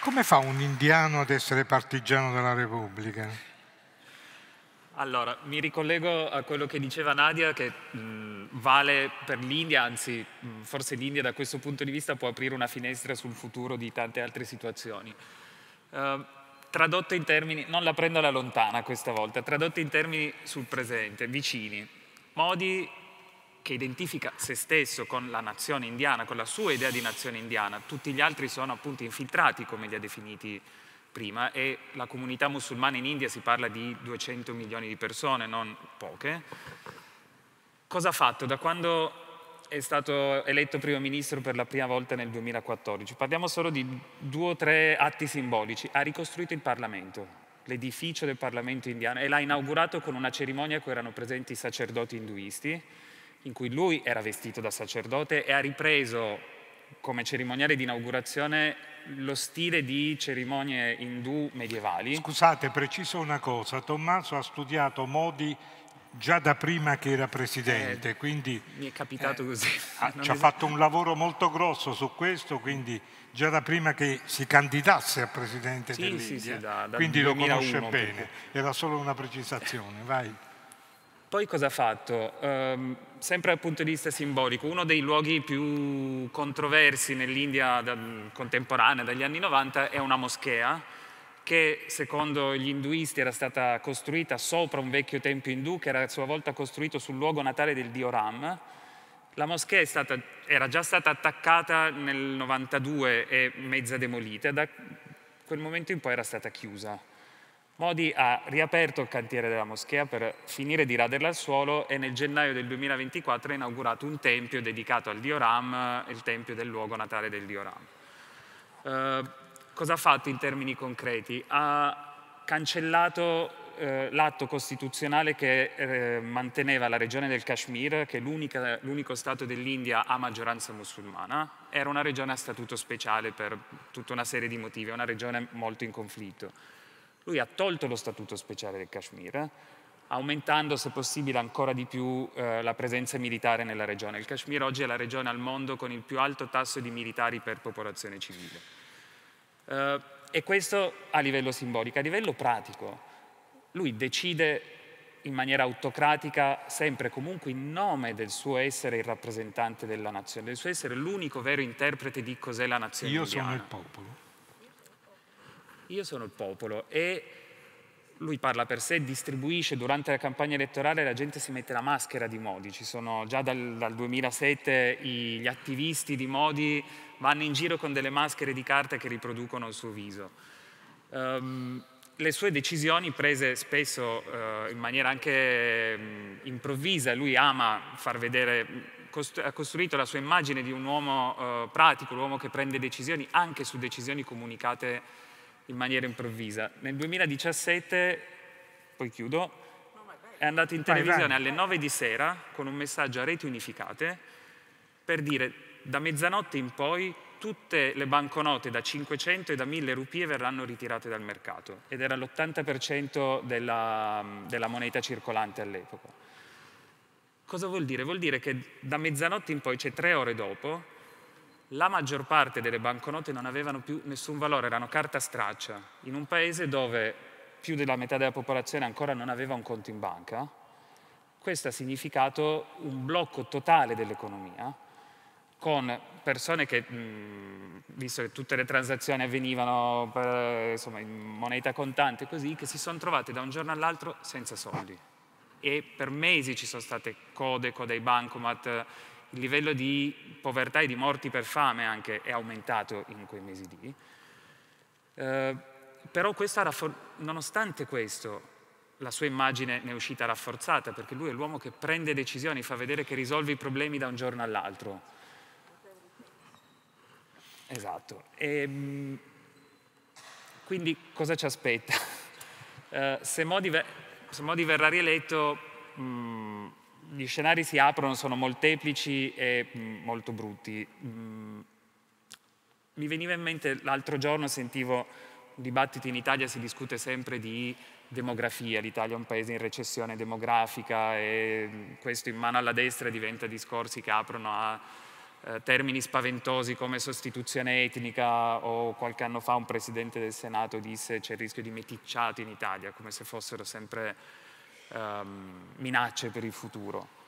Come fa un indiano ad essere partigiano della Repubblica? Allora, mi ricollego a quello che diceva Nadia, che mh, vale per l'India, anzi mh, forse l'India da questo punto di vista può aprire una finestra sul futuro di tante altre situazioni. Uh, tradotta in termini, non la prendo alla lontana questa volta, tradotto in termini sul presente, vicini, modi che identifica se stesso con la nazione indiana, con la sua idea di nazione indiana, tutti gli altri sono appunto infiltrati, come li ha definiti prima e la comunità musulmana in India si parla di 200 milioni di persone, non poche. Cosa ha fatto da quando è stato eletto primo ministro per la prima volta nel 2014? Parliamo solo di due o tre atti simbolici. Ha ricostruito il Parlamento, l'edificio del Parlamento indiano e l'ha inaugurato con una cerimonia in cui erano presenti i sacerdoti induisti, in cui lui era vestito da sacerdote e ha ripreso come cerimoniale di inaugurazione lo stile di cerimonie indù medievali. Scusate, preciso una cosa, Tommaso ha studiato modi già da prima che era presidente, eh, quindi... Mi è capitato eh, così. Ha, ci ha fatto un lavoro molto grosso su questo, quindi già da prima che si candidasse a presidente sì, dell'India, sì, sì, da, da quindi 2001, lo conosce bene. Era solo una precisazione, vai. Poi cosa ha fatto? Um, sempre dal punto di vista simbolico, uno dei luoghi più controversi nell'India da, contemporanea, dagli anni 90, è una moschea che secondo gli induisti era stata costruita sopra un vecchio tempio indù che era a sua volta costruito sul luogo natale del dio Ram. La moschea stata, era già stata attaccata nel 92 e mezza demolita, da quel momento in poi era stata chiusa. Modi ha riaperto il cantiere della moschea per finire di raderla al suolo e nel gennaio del 2024 ha inaugurato un tempio dedicato al Dio Ram, il tempio del luogo natale del Dio Ram. Eh, cosa ha fatto in termini concreti? Ha cancellato eh, l'atto costituzionale che eh, manteneva la regione del Kashmir, che è l'unico stato dell'India a maggioranza musulmana, era una regione a statuto speciale per tutta una serie di motivi, è una regione molto in conflitto lui ha tolto lo statuto speciale del Kashmir, aumentando se possibile ancora di più eh, la presenza militare nella regione. Il Kashmir oggi è la regione al mondo con il più alto tasso di militari per popolazione civile. Eh, e questo a livello simbolico. A livello pratico, lui decide in maniera autocratica, sempre e comunque in nome del suo essere il rappresentante della nazione, del suo essere l'unico vero interprete di cos'è la nazione. Io indiana. sono il popolo. Io sono il popolo e lui parla per sé, distribuisce durante la campagna elettorale, la gente si mette la maschera di Modi, ci sono già dal, dal 2007 gli attivisti di Modi vanno in giro con delle maschere di carta che riproducono il suo viso. Um, le sue decisioni prese spesso uh, in maniera anche um, improvvisa, lui ama far vedere ha costruito la sua immagine di un uomo eh, pratico, l'uomo che prende decisioni anche su decisioni comunicate in maniera improvvisa. Nel 2017, poi chiudo, è andato in televisione alle 9 di sera con un messaggio a reti unificate per dire da mezzanotte in poi tutte le banconote da 500 e da 1000 rupie verranno ritirate dal mercato ed era l'80% della, della moneta circolante all'epoca. Cosa vuol dire? Vuol dire che da mezzanotte in poi, cioè tre ore dopo, la maggior parte delle banconote non avevano più nessun valore, erano carta straccia. In un paese dove più della metà della popolazione ancora non aveva un conto in banca, questo ha significato un blocco totale dell'economia, con persone che, visto che tutte le transazioni avvenivano per, insomma, in moneta contante, così, che si sono trovate da un giorno all'altro senza soldi. E per mesi ci sono state code, code ai bancomat, il livello di povertà e di morti per fame anche è aumentato in quei mesi lì. Eh, però questa, nonostante questo, la sua immagine ne è uscita rafforzata, perché lui è l'uomo che prende decisioni, fa vedere che risolve i problemi da un giorno all'altro. Esatto. E, ehm, quindi cosa ci aspetta? Eh, se, Modi, se, Modi, verrà rieletto... Mh, mm, gli scenari si aprono, sono molteplici e mm, molto brutti. Mm, mi veniva in mente l'altro giorno, sentivo un dibattito in Italia, si discute sempre di demografia, l'Italia è un paese in recessione demografica e mm, questo in mano alla destra diventa discorsi che aprono a eh, termini spaventosi come sostituzione etnica o qualche anno fa un presidente del Senato disse c'è il rischio di meticciato in Italia, come se fossero sempre um, minacce per il futuro.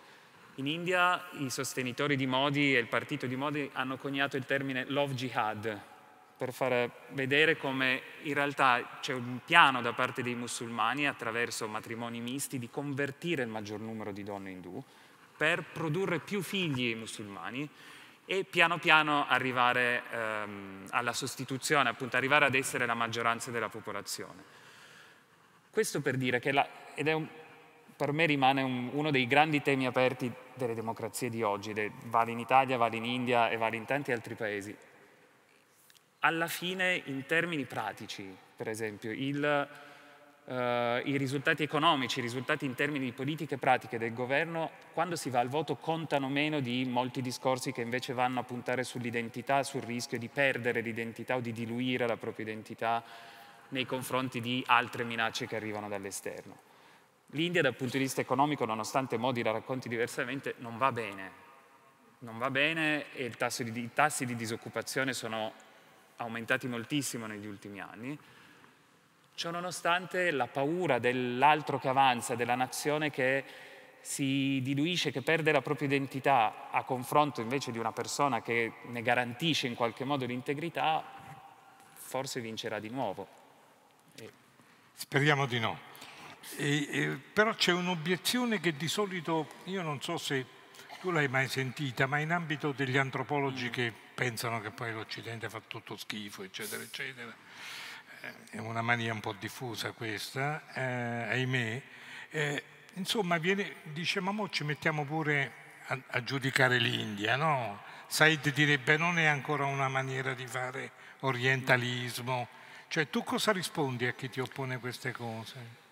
In India i sostenitori di Modi e il partito di Modi hanno coniato il termine love jihad per far vedere come in realtà c'è un piano da parte dei musulmani attraverso matrimoni misti di convertire il maggior numero di donne indù per produrre più figli musulmani e piano piano arrivare ehm, alla sostituzione, appunto arrivare ad essere la maggioranza della popolazione. Questo per dire che la, ed è un, per me rimane un, uno dei grandi temi aperti delle democrazie di oggi, de, vale in Italia, vale in India e vale in tanti altri paesi. Alla fine, in termini pratici, per esempio, il, eh, i risultati economici, i risultati in termini di politiche pratiche del governo, quando si va al voto contano meno di molti discorsi che invece vanno a puntare sull'identità, sul rischio di perdere l'identità o di diluire la propria identità nei confronti di altre minacce che arrivano dall'esterno. L'India dal punto di vista economico, nonostante Modi la racconti diversamente, non va bene. Non va bene e di, i tassi di disoccupazione sono aumentati moltissimo negli ultimi anni. Ciononostante la paura dell'altro che avanza, della nazione che si diluisce, che perde la propria identità a confronto invece di una persona che ne garantisce in qualche modo l'integrità, forse vincerà di nuovo. E... Speriamo di no. E, e, però c'è un'obiezione che di solito, io non so se tu l'hai mai sentita, ma in ambito degli antropologi mm. che pensano che poi l'Occidente fa tutto schifo, eccetera, eccetera, eh, è una mania un po' diffusa questa, eh, ahimè, eh, insomma viene, dice ma ci mettiamo pure a, a giudicare l'India, no? Said direbbe non è ancora una maniera di fare orientalismo, cioè tu cosa rispondi a chi ti oppone queste cose?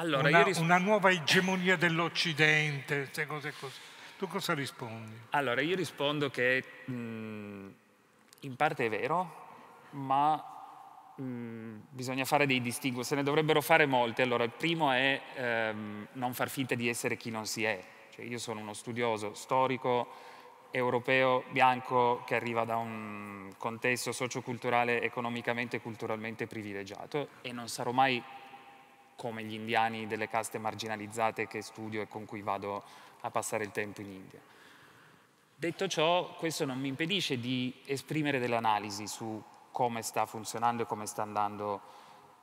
Allora, una, risp- una nuova egemonia dell'Occidente, queste cose così. Tu cosa rispondi? Allora, io rispondo che mh, mm, in parte è vero, ma mh, mm, bisogna fare dei distinguo, se ne dovrebbero fare molte. Allora, il primo è ehm, non far finta di essere chi non si è. Cioè, io sono uno studioso storico, europeo bianco che arriva da un contesto socioculturale, economicamente e culturalmente privilegiato e non sarò mai come gli indiani delle caste marginalizzate che studio e con cui vado a passare il tempo in India. Detto ciò, questo non mi impedisce di esprimere dell'analisi su come sta funzionando e come sta andando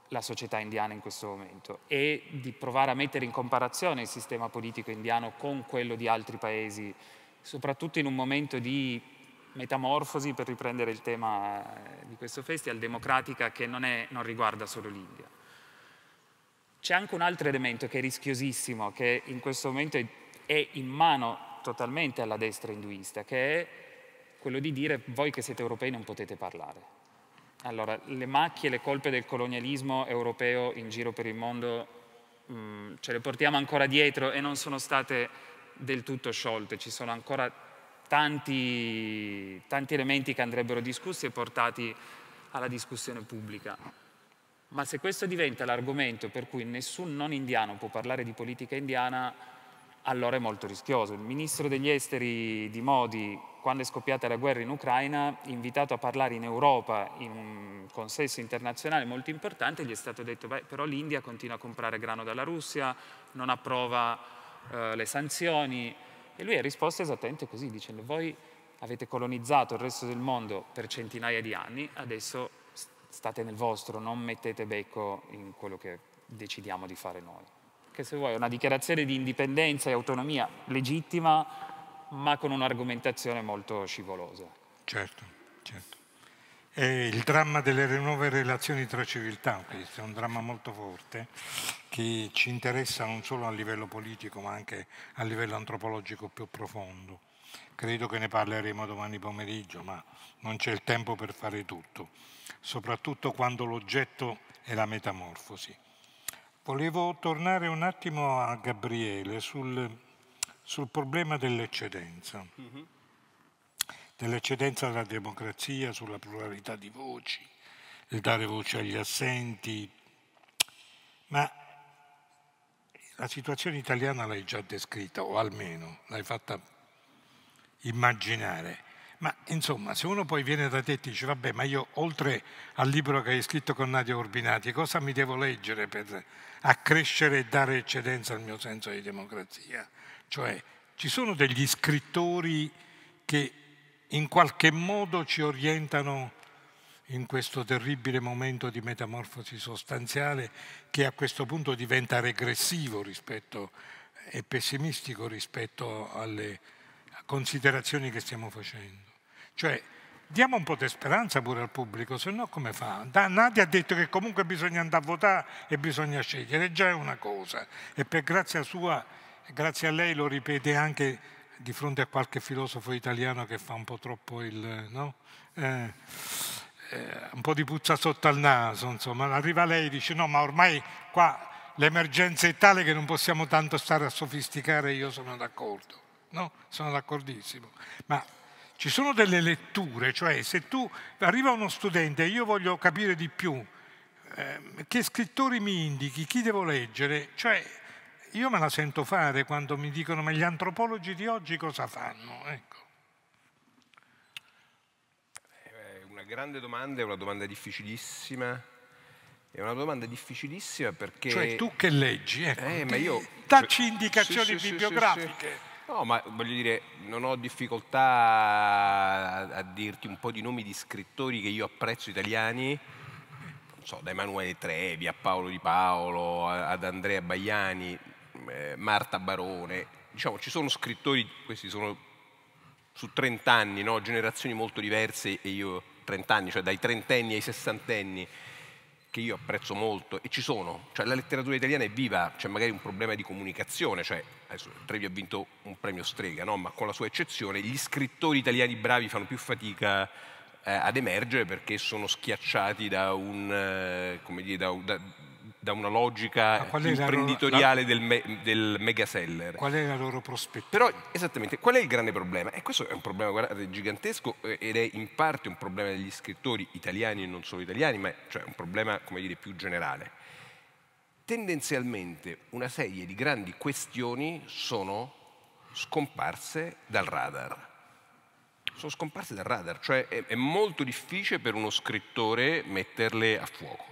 la società indiana in questo momento e di provare a mettere in comparazione il sistema politico indiano con quello di altri paesi, soprattutto in un momento di metamorfosi, per riprendere il tema eh, di questo festival, democratica che non, è, non riguarda solo l'India. C'è anche un altro elemento che è rischiosissimo, che in questo momento è in mano totalmente alla destra induista, che è quello di dire voi che siete europei non potete parlare. Allora, le macchie, le colpe del colonialismo europeo in giro per il mondo mh, mm, ce le portiamo ancora dietro e non sono state del tutto sciolte, ci sono ancora tanti, tanti elementi che andrebbero discussi e portati alla discussione pubblica. Ma se questo diventa l'argomento per cui nessun non indiano può parlare di politica indiana, allora è molto rischioso. Il ministro degli esteri di Modi, quando è scoppiata la guerra in Ucraina, invitato a parlare in Europa in un consesso internazionale molto importante, gli è stato detto beh, però l'India continua a comprare grano dalla Russia, non approva eh, le sanzioni. E lui ha risposto esattamente così, dicendo voi avete colonizzato il resto del mondo per centinaia di anni, adesso state nel vostro, non mettete becco in quello che decidiamo di fare noi. Che se vuoi è una dichiarazione di indipendenza e autonomia legittima, ma con un'argomentazione molto scivolosa. Certo, certo. È il dramma delle nuove relazioni tra civiltà, questo è un dramma molto forte che ci interessa non solo a livello politico ma anche a livello antropologico più profondo. Credo che ne parleremo domani pomeriggio, ma non c'è il tempo per fare tutto, soprattutto quando l'oggetto è la metamorfosi. Volevo tornare un attimo a Gabriele sul, sul problema dell'eccedenza, mm-hmm. dell'eccedenza della democrazia, sulla pluralità di voci, il dare voce agli assenti, ma la situazione italiana l'hai già descritta, o almeno l'hai fatta immaginare. Ma insomma, se uno poi viene da te e dice, vabbè, ma io oltre al libro che hai scritto con Nadia Urbinati, cosa mi devo leggere per accrescere e dare eccedenza al mio senso di democrazia? Cioè, ci sono degli scrittori che in qualche modo ci orientano in questo terribile momento di metamorfosi sostanziale che a questo punto diventa regressivo rispetto, e pessimistico rispetto alle considerazioni che stiamo facendo. Cioè, diamo un po' di speranza pure al pubblico, se no come fa? Da, Nadia ha detto che comunque bisogna andare a votare e bisogna scegliere, già è una cosa. E per grazia sua, grazie a lei lo ripete anche di fronte a qualche filosofo italiano che fa un po' troppo il... No? Eh, eh, un po' di puzza sotto al naso, insomma. Arriva lei e dice no, ma ormai qua l'emergenza è tale che non possiamo tanto stare a sofisticare, io sono d'accordo. No, sono d'accordissimo. Ma ci sono delle letture, cioè se tu arriva uno studente e io voglio capire di più, eh, che scrittori mi indichi, chi devo leggere, cioè io me la sento fare quando mi dicono ma gli antropologi di oggi cosa fanno? Ecco. Eh, una grande domanda, è una domanda difficilissima. È una domanda difficilissima perché... Cioè tu che leggi, ecco. Eh, ma io... Dacci cioè, indicazioni sì, sì, bibliografiche. Sì, No, ma voglio dire, non ho difficoltà a, a dirti un po' di nomi di scrittori che io apprezzo italiani, non so, da Emanuele Trevi a Paolo Di Paolo, ad Andrea Baiani, eh, Marta Barone, diciamo, ci sono scrittori, questi sono su 30 anni, no? generazioni molto diverse e io 30 anni, cioè dai trentenni ai sessantenni, che io apprezzo molto e ci sono, cioè la letteratura italiana è viva, c'è magari un problema di comunicazione, cioè adesso, Trevi ha vinto un premio strega, no? ma con la sua eccezione gli scrittori italiani bravi fanno più fatica eh, ad emergere perché sono schiacciati da un, eh, come dire, da, da da una logica imprenditoriale loro, la, del, me, del megaseller. Qual è la loro prospettiva? Però, esattamente, qual è il grande problema? E questo è un problema guardate, gigantesco eh, ed è in parte un problema degli scrittori italiani e non solo italiani, ma è cioè, un problema, come dire, più generale. Tendenzialmente una serie di grandi questioni sono scomparse dal radar sono scomparse dal radar, cioè è, è, molto difficile per uno scrittore metterle a fuoco.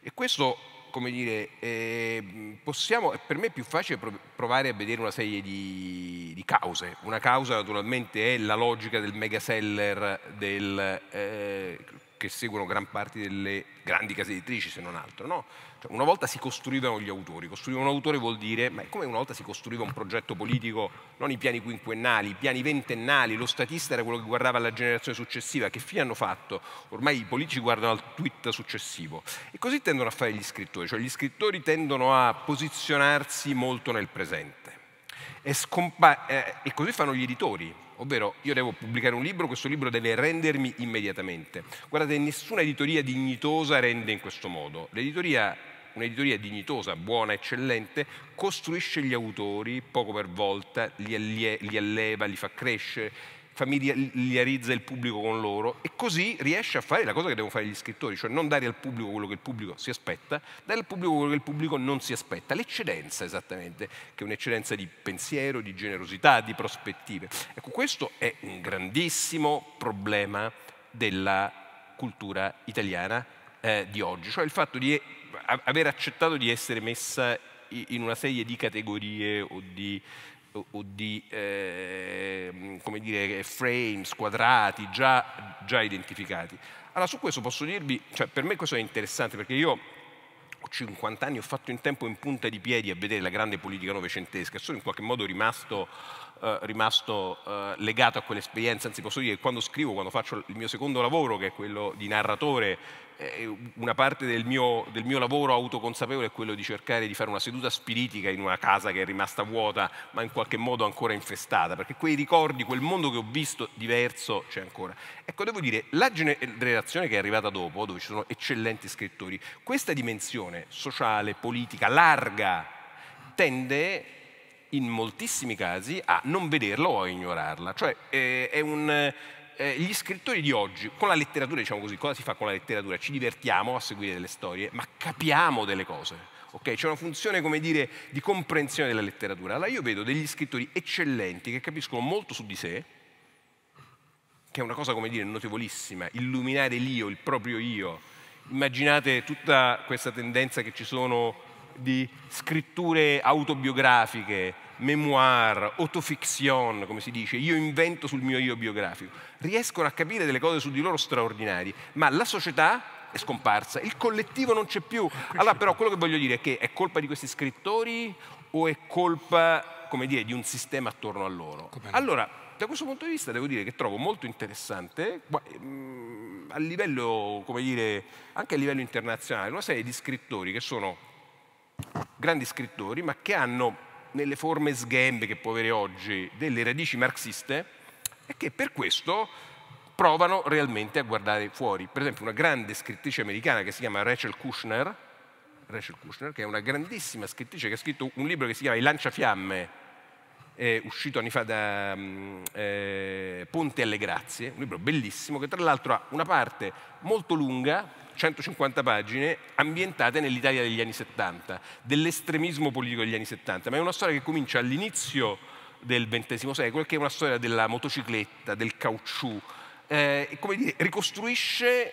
E questo come dire, eh, possiamo, per me è più facile provare a vedere una serie di, di cause. Una causa naturalmente è la logica del megaseller del, eh, che seguono gran parte delle grandi case editrici, se non altro. No? Cioè, una volta si costruivano gli autori, costruire un autore vuol dire, ma è come una volta si costruiva un progetto politico, non i piani quinquennali, i piani ventennali, lo statista era quello che guardava alla generazione successiva, che fine hanno fatto? Ormai i politici guardano al tweet successivo. E così tendono a fare gli scrittori, cioè gli scrittori tendono a posizionarsi molto nel presente. E, eh, e così fanno gli editori, ovvero io devo pubblicare un libro, questo libro deve rendermi immediatamente. Guardate, nessuna editoria dignitosa rende in questo modo. L'editoria un'editoria dignitosa, buona, eccellente, costruisce gli autori poco per volta, li, allie, li alleva, li fa crescere, familiarizza il pubblico con loro e così riesce a fare la cosa che devono fare gli scrittori, cioè non dare al pubblico quello che il pubblico si aspetta, dare al pubblico quello che il pubblico non si aspetta, l'eccedenza esattamente, che è un'eccedenza di pensiero, di generosità, di prospettive. Ecco, questo è un grandissimo problema della cultura italiana eh, di oggi, cioè il fatto di aver accettato di essere messa in una serie di categorie o di, o di eh, dire, frames, quadrati già, già, identificati. Allora su questo posso dirvi, cioè, per me questo è interessante perché io ho 50 anni, ho fatto in tempo in punta di piedi a vedere la grande politica novecentesca, sono in qualche modo rimasto eh, rimasto eh, legato a quell'esperienza, anzi posso dire che quando scrivo, quando faccio il mio secondo lavoro, che è quello di narratore, eh, una parte del mio, del mio, lavoro autoconsapevole è quello di cercare di fare una seduta spiritica in una casa che è rimasta vuota, ma in qualche modo ancora infestata, perché quei ricordi, quel mondo che ho visto diverso c'è ancora. Ecco, devo dire, la generazione che è arrivata dopo, dove ci sono eccellenti scrittori, questa dimensione sociale, politica, larga, tende in moltissimi casi a non vederla o a ignorarla. Cioè eh, è un, eh, eh, gli scrittori di oggi, con la letteratura diciamo così, cosa si fa con la letteratura? Ci divertiamo a seguire delle storie, ma capiamo delle cose. Okay? C'è una funzione, come dire, di comprensione della letteratura. Allora io vedo degli scrittori eccellenti che capiscono molto su di sé, che è una cosa, come dire, notevolissima, illuminare l'io, il proprio io. Immaginate tutta questa tendenza che ci sono di scritture autobiografiche, memoir, autofiction, come si dice, io invento sul mio io biografico, riescono a capire delle cose su di loro straordinarie, ma la società è scomparsa, il collettivo non c'è più. Allora però quello che voglio dire è che è colpa di questi scrittori o è colpa, come dire, di un sistema attorno a loro? Allora, da questo punto di vista devo dire che trovo molto interessante mm, a livello, come dire, anche a livello internazionale, una serie di scrittori che sono grandi scrittori, ma che hanno nelle forme sghembe che può avere oggi delle radici marxiste e che per questo provano realmente a guardare fuori. Per esempio una grande scrittrice americana che si chiama Rachel Kushner, Rachel Kushner che è una grandissima scrittrice che ha scritto un libro che si chiama I lanciafiamme, è uscito anni fa da mm, eh, Ponte alle Grazie, un libro bellissimo che tra l'altro ha una parte molto lunga, 150 pagine ambientate nell'Italia degli anni 70, dell'estremismo politico degli anni 70, ma è una storia che comincia all'inizio del XX secolo, che è una storia della motocicletta, del caucciù, eh, come dire, ricostruisce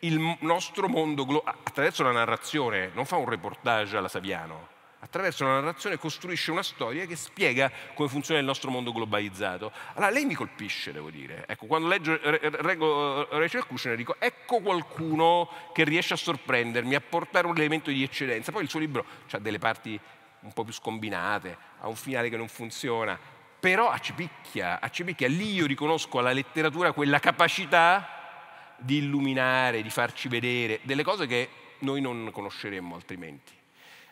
il nostro mondo attraverso la narrazione, non fa un reportage alla Saviano, attraverso la narrazione costruisce una storia che spiega come funziona il nostro mondo globalizzato. Allora lei mi colpisce, devo dire. Ecco, quando leggo, leggo eh, Rachel Kushner dico ecco qualcuno che riesce a sorprendermi, a portare un elemento di eccellenza. Poi il suo libro ha delle parti un po' più scombinate, ha un finale che non funziona, però accipicchia, accipicchia. Lì io riconosco alla letteratura quella capacità di illuminare, di farci vedere delle cose che noi non conosceremmo altrimenti.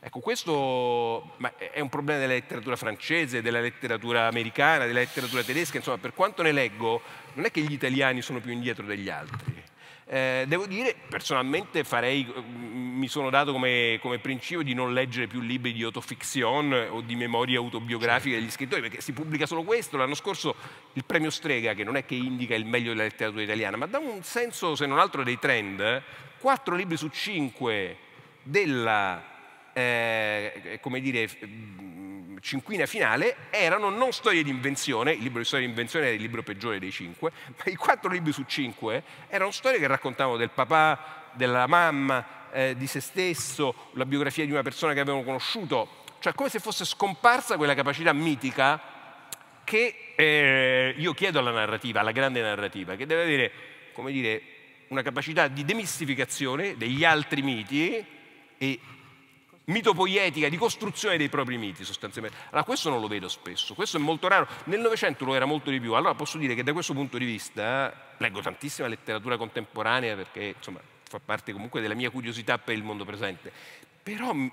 Ecco, questo è un problema della letteratura francese, della letteratura americana, della letteratura tedesca, insomma, per quanto ne leggo, non è che gli italiani sono più indietro degli altri. Eh, devo dire, personalmente farei, mm, mi sono dato come, come, principio di non leggere più libri di autofiction o di memorie autobiografiche degli scrittori, perché si pubblica solo questo. L'anno scorso il premio Strega, che non è che indica il meglio della letteratura italiana, ma dà un senso, se non altro, dei trend. Quattro libri su cinque della eh, come dire, mm, cinquina finale erano non storie di invenzione, il libro di storia di invenzione è il libro peggiore dei cinque, ma i quattro libri su cinque erano storie che raccontavano del papà, della mamma, eh, di se stesso, la biografia di una persona che avevano conosciuto, cioè come se fosse scomparsa quella capacità mitica che eh, io chiedo alla narrativa, alla grande narrativa, che deve avere, come dire, una capacità di demistificazione degli altri miti e mitopoietica, di costruzione dei propri miti sostanzialmente. Allora questo non lo vedo spesso, questo è molto raro, nel Novecento lo era molto di più, allora posso dire che da questo punto di vista eh, leggo tantissima letteratura contemporanea perché insomma fa parte comunque della mia curiosità per il mondo presente, però mm,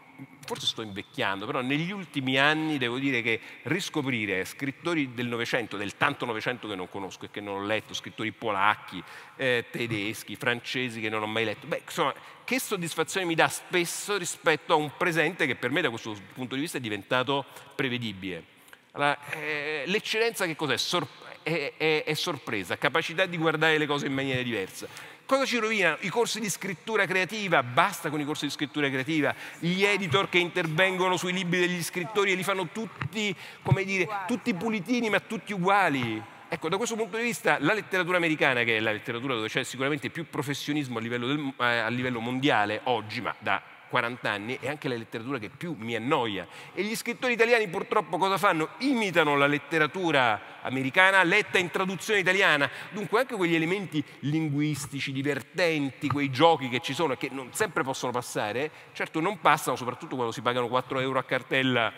forse sto invecchiando, però negli ultimi anni devo dire che riscoprire scrittori del Novecento, del tanto Novecento che non conosco e che non ho letto, scrittori polacchi, eh, tedeschi, francesi che non ho mai letto, beh, insomma, che soddisfazione mi dà spesso rispetto a un presente che per me da questo punto di vista è diventato prevedibile. Allora, eh, l'eccellenza che cos'è? Sor- è, è, è sorpresa, capacità di guardare le cose in maniera diversa. Cosa ci rovinano? I corsi di scrittura creativa, basta con i corsi di scrittura creativa, gli editor che intervengono sui libri degli scrittori e li fanno tutti, come dire, tutti pulitini ma tutti uguali. Ecco, da questo punto di vista la letteratura americana, che è la letteratura dove c'è sicuramente più professionismo a livello, del, eh, a livello mondiale oggi, ma da 40 anni è anche la letteratura che più mi annoia. E gli scrittori italiani purtroppo cosa fanno? Imitano la letteratura americana letta in traduzione italiana. Dunque anche quegli elementi linguistici, divertenti, quei giochi che ci sono e che non sempre possono passare, certo non passano, soprattutto quando si pagano 4 euro a cartella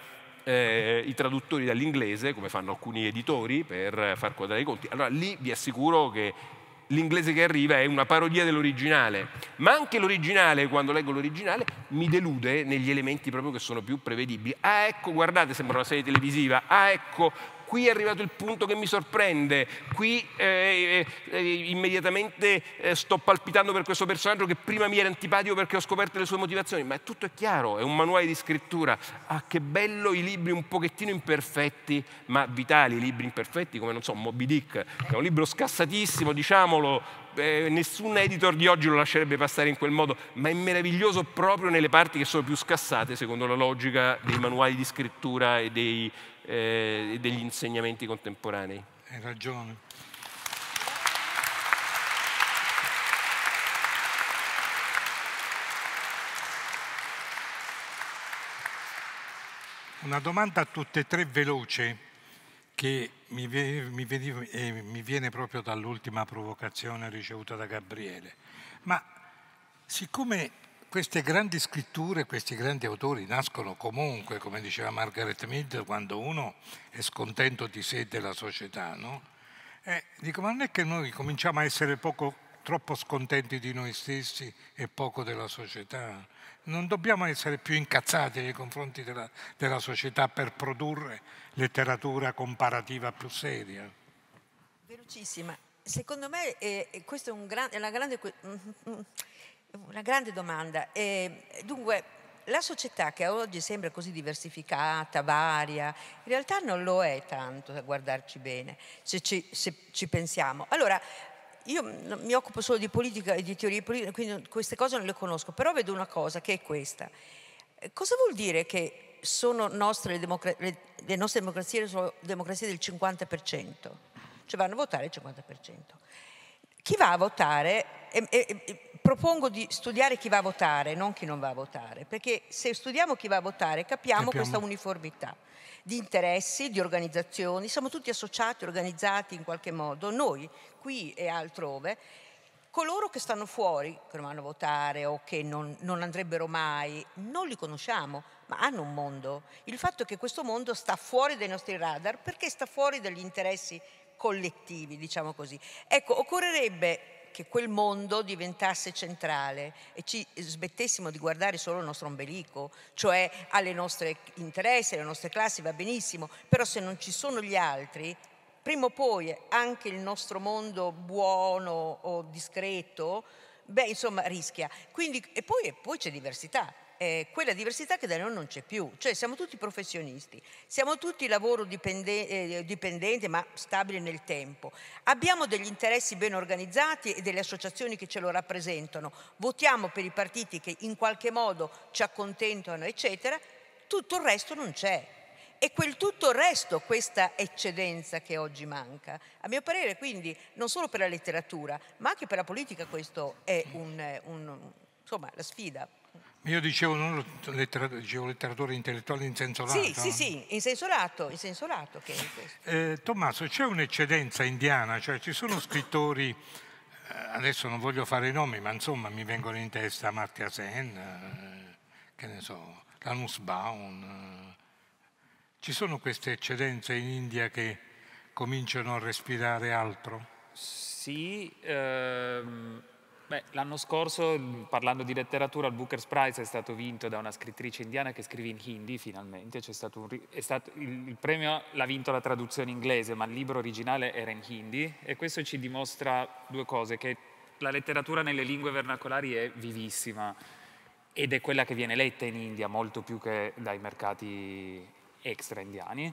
eh, i traduttori dall'inglese, come fanno alcuni editori per far quadrare i conti. Allora lì vi assicuro che l'inglese che arriva è una parodia dell'originale, ma anche l'originale, quando leggo l'originale, mi delude negli elementi proprio che sono più prevedibili. Ah, ecco, guardate, sembra una serie televisiva, ah, ecco, qui è arrivato il punto che mi sorprende, qui eh, eh, eh, immediatamente eh, sto palpitando per questo personaggio che prima mi era antipatico perché ho scoperto le sue motivazioni, ma tutto è chiaro, è un manuale di scrittura. Ah, che bello i libri un pochettino imperfetti, ma vitali, i libri imperfetti come, non so, Moby Dick, che è un libro scassatissimo, diciamolo, eh, nessun editor di oggi lo lascerebbe passare in quel modo, ma è meraviglioso proprio nelle parti che sono più scassate, secondo la logica dei manuali di scrittura e dei, eh, e degli insegnamenti contemporanei. Hai ragione. Una domanda a tutte e tre veloce che mi viene, mi, viene, eh, mi viene, proprio dall'ultima provocazione ricevuta da Gabriele. Ma siccome queste grandi scritture, questi grandi autori nascono comunque, come diceva Margaret Mead, quando uno è scontento di sé e della società, no? E dico, ma non è che noi cominciamo a essere poco, troppo scontenti di noi stessi e poco della società? Non dobbiamo essere più incazzati nei confronti della, della società per produrre letteratura comparativa più seria? Velocissima. Secondo me eh, questa è un gran, una grande... Mm, mm, mm. Una grande domanda. E, dunque, la società che oggi sembra così diversificata, varia, in realtà non lo è tanto a guardarci bene, se ci, se ci pensiamo. Allora, io mi occupo solo di politica e di teorie politiche, quindi queste cose non le conosco, però vedo una cosa che è questa. Eh, cosa vuol dire che sono nostre le, democra- le, le nostre democrazie sono democrazie del 50%? Cioè vanno a votare il 50%. Chi va a votare, e, e, e, propongo di studiare chi va a votare, non chi non va a votare, perché se studiamo chi va a votare capiamo, capiamo. questa uniformità di interessi, di organizzazioni, siamo tutti associati, organizzati in qualche modo, noi qui e altrove, coloro che stanno fuori, che non vanno a votare o che non, non, andrebbero mai, non li conosciamo, ma hanno un mondo. Il fatto è che questo mondo sta fuori dai nostri radar perché sta fuori dagli interessi collettivi, diciamo così. Ecco, occorrerebbe che quel mondo diventasse centrale e ci smettessimo di guardare solo il nostro ombelico, cioè alle nostre interessi, alle nostre classi, va benissimo, però se non ci sono gli altri, prima o poi anche il nostro mondo buono o discreto, beh, insomma, rischia. Quindi, e poi, e poi c'è diversità, eh, quella diversità che da noi non c'è più, cioè siamo tutti professionisti, siamo tutti lavoro dipende eh, dipendente ma stabili nel tempo, abbiamo degli interessi ben organizzati e delle associazioni che ce lo rappresentano, votiamo per i partiti che in qualche modo ci accontentano, eccetera, tutto il resto non c'è. E quel tutto il resto, questa eccedenza che oggi manca. A mio parere quindi non solo per la letteratura, ma anche per la politica questo è un, un, insomma, la sfida io dicevo, non letteratura, dicevo letteratura intellettuale in senso lato. Sì, sì, sì, in senso lato. In senso lato che eh, Tommaso, c'è un'eccedenza indiana, cioè ci sono scrittori, eh, adesso non voglio fare i nomi, ma insomma mi vengono in testa Martia Sen, eh, che ne so, Lanus Baum. Eh. Ci sono queste eccedenze in India che cominciano a respirare altro? Sì, ehm Beh, l'anno scorso, mm, parlando di letteratura, il Booker's Prize è stato vinto da una scrittrice indiana che scrive in hindi, finalmente. Un, stato, il, il, premio l'ha vinto la traduzione inglese, ma il libro originale era in hindi. E questo ci dimostra due cose, che la letteratura nelle lingue vernacolari è vivissima ed è quella che viene letta in India, molto più che dai mercati extra indiani.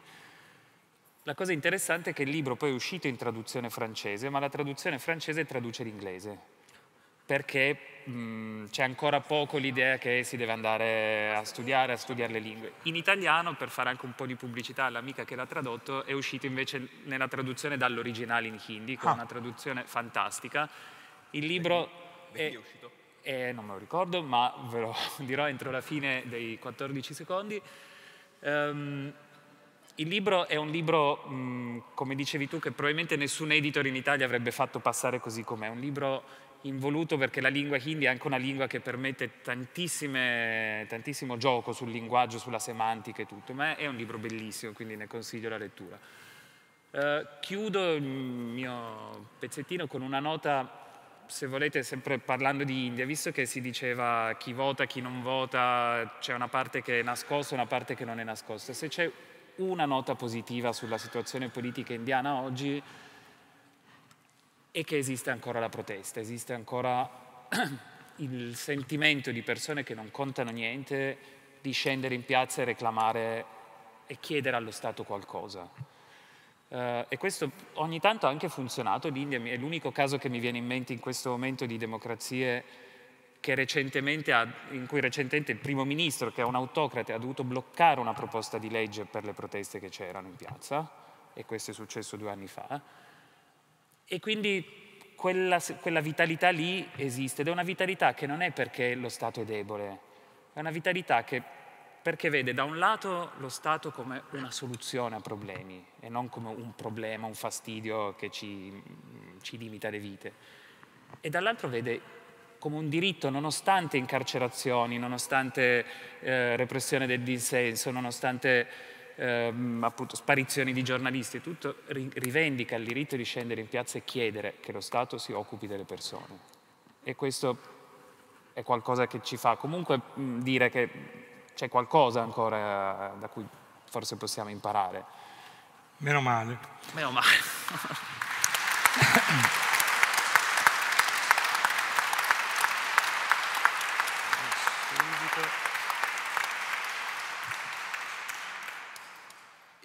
La cosa interessante è che il libro poi è uscito in traduzione francese, ma la traduzione francese traduce l'inglese perché mh, mm, c'è ancora poco l'idea che si deve andare a studiare, a studiare le lingue. In italiano, per fare anche un po' di pubblicità all'amica che l'ha tradotto, è uscito invece nella traduzione dall'originale in hindi, con ah. una traduzione fantastica. Il libro... Perché, è, è uscito? Eh, non me lo ricordo, ma ve lo dirò entro la fine dei 14 secondi. Um, il libro è un libro, um, come dicevi tu, che probabilmente nessun editor in Italia avrebbe fatto passare così com'è. Un libro involuto perché la lingua hindi è anche una lingua che permette tantissimo gioco sul linguaggio, sulla semantica e tutto, ma è un libro bellissimo, quindi ne consiglio la lettura. Eh, chiudo il mio pezzettino con una nota, se volete, sempre parlando di India, visto che si diceva chi vota, chi non vota, c'è una parte che è nascosta, una parte che non è nascosta. Se c'è una nota positiva sulla situazione politica indiana oggi, e che esiste ancora la protesta, esiste ancora il sentimento di persone che non contano niente di scendere in piazza e reclamare e chiedere allo Stato qualcosa. Uh, e questo ogni tanto ha anche funzionato, l'India è l'unico caso che mi viene in mente in questo momento di democrazie ha, in cui recentemente il primo ministro, che è un autocrate, ha dovuto bloccare una proposta di legge per le proteste che c'erano in piazza, e questo è successo due anni fa e quindi quella, quella, vitalità lì esiste ed è una vitalità che non è perché lo Stato è debole, è una vitalità che perché vede da un lato lo Stato come una soluzione a problemi e non come un problema, un fastidio che ci, ci limita le vite e dall'altro vede come un diritto nonostante incarcerazioni, nonostante eh, repressione del dissenso, nonostante ehm, appunto, sparizioni di giornalisti e tutto, ri rivendica il diritto di scendere in piazza e chiedere che lo Stato si occupi delle persone. E questo è qualcosa che ci fa comunque mh, dire che c'è qualcosa ancora eh, da cui forse possiamo imparare. Meno male. Meno male.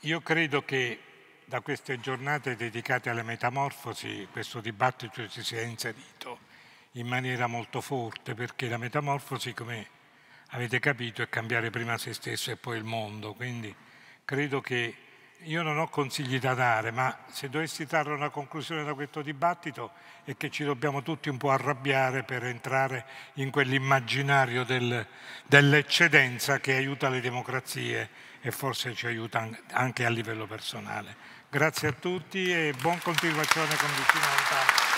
Io credo che da queste giornate dedicate alle metamorfosi questo dibattito ci sia inserito in maniera molto forte perché la metamorfosi, come avete capito, è cambiare prima se stesso e poi il mondo. Quindi credo che io non ho consigli da dare, ma se dovessi trarre una conclusione da questo dibattito è che ci dobbiamo tutti un po' arrabbiare per entrare in quell'immaginario del, dell'eccedenza che aiuta le democrazie e forse ci aiuta anche a livello personale. Grazie a tutti e buon continuazione con Vicino Lontano.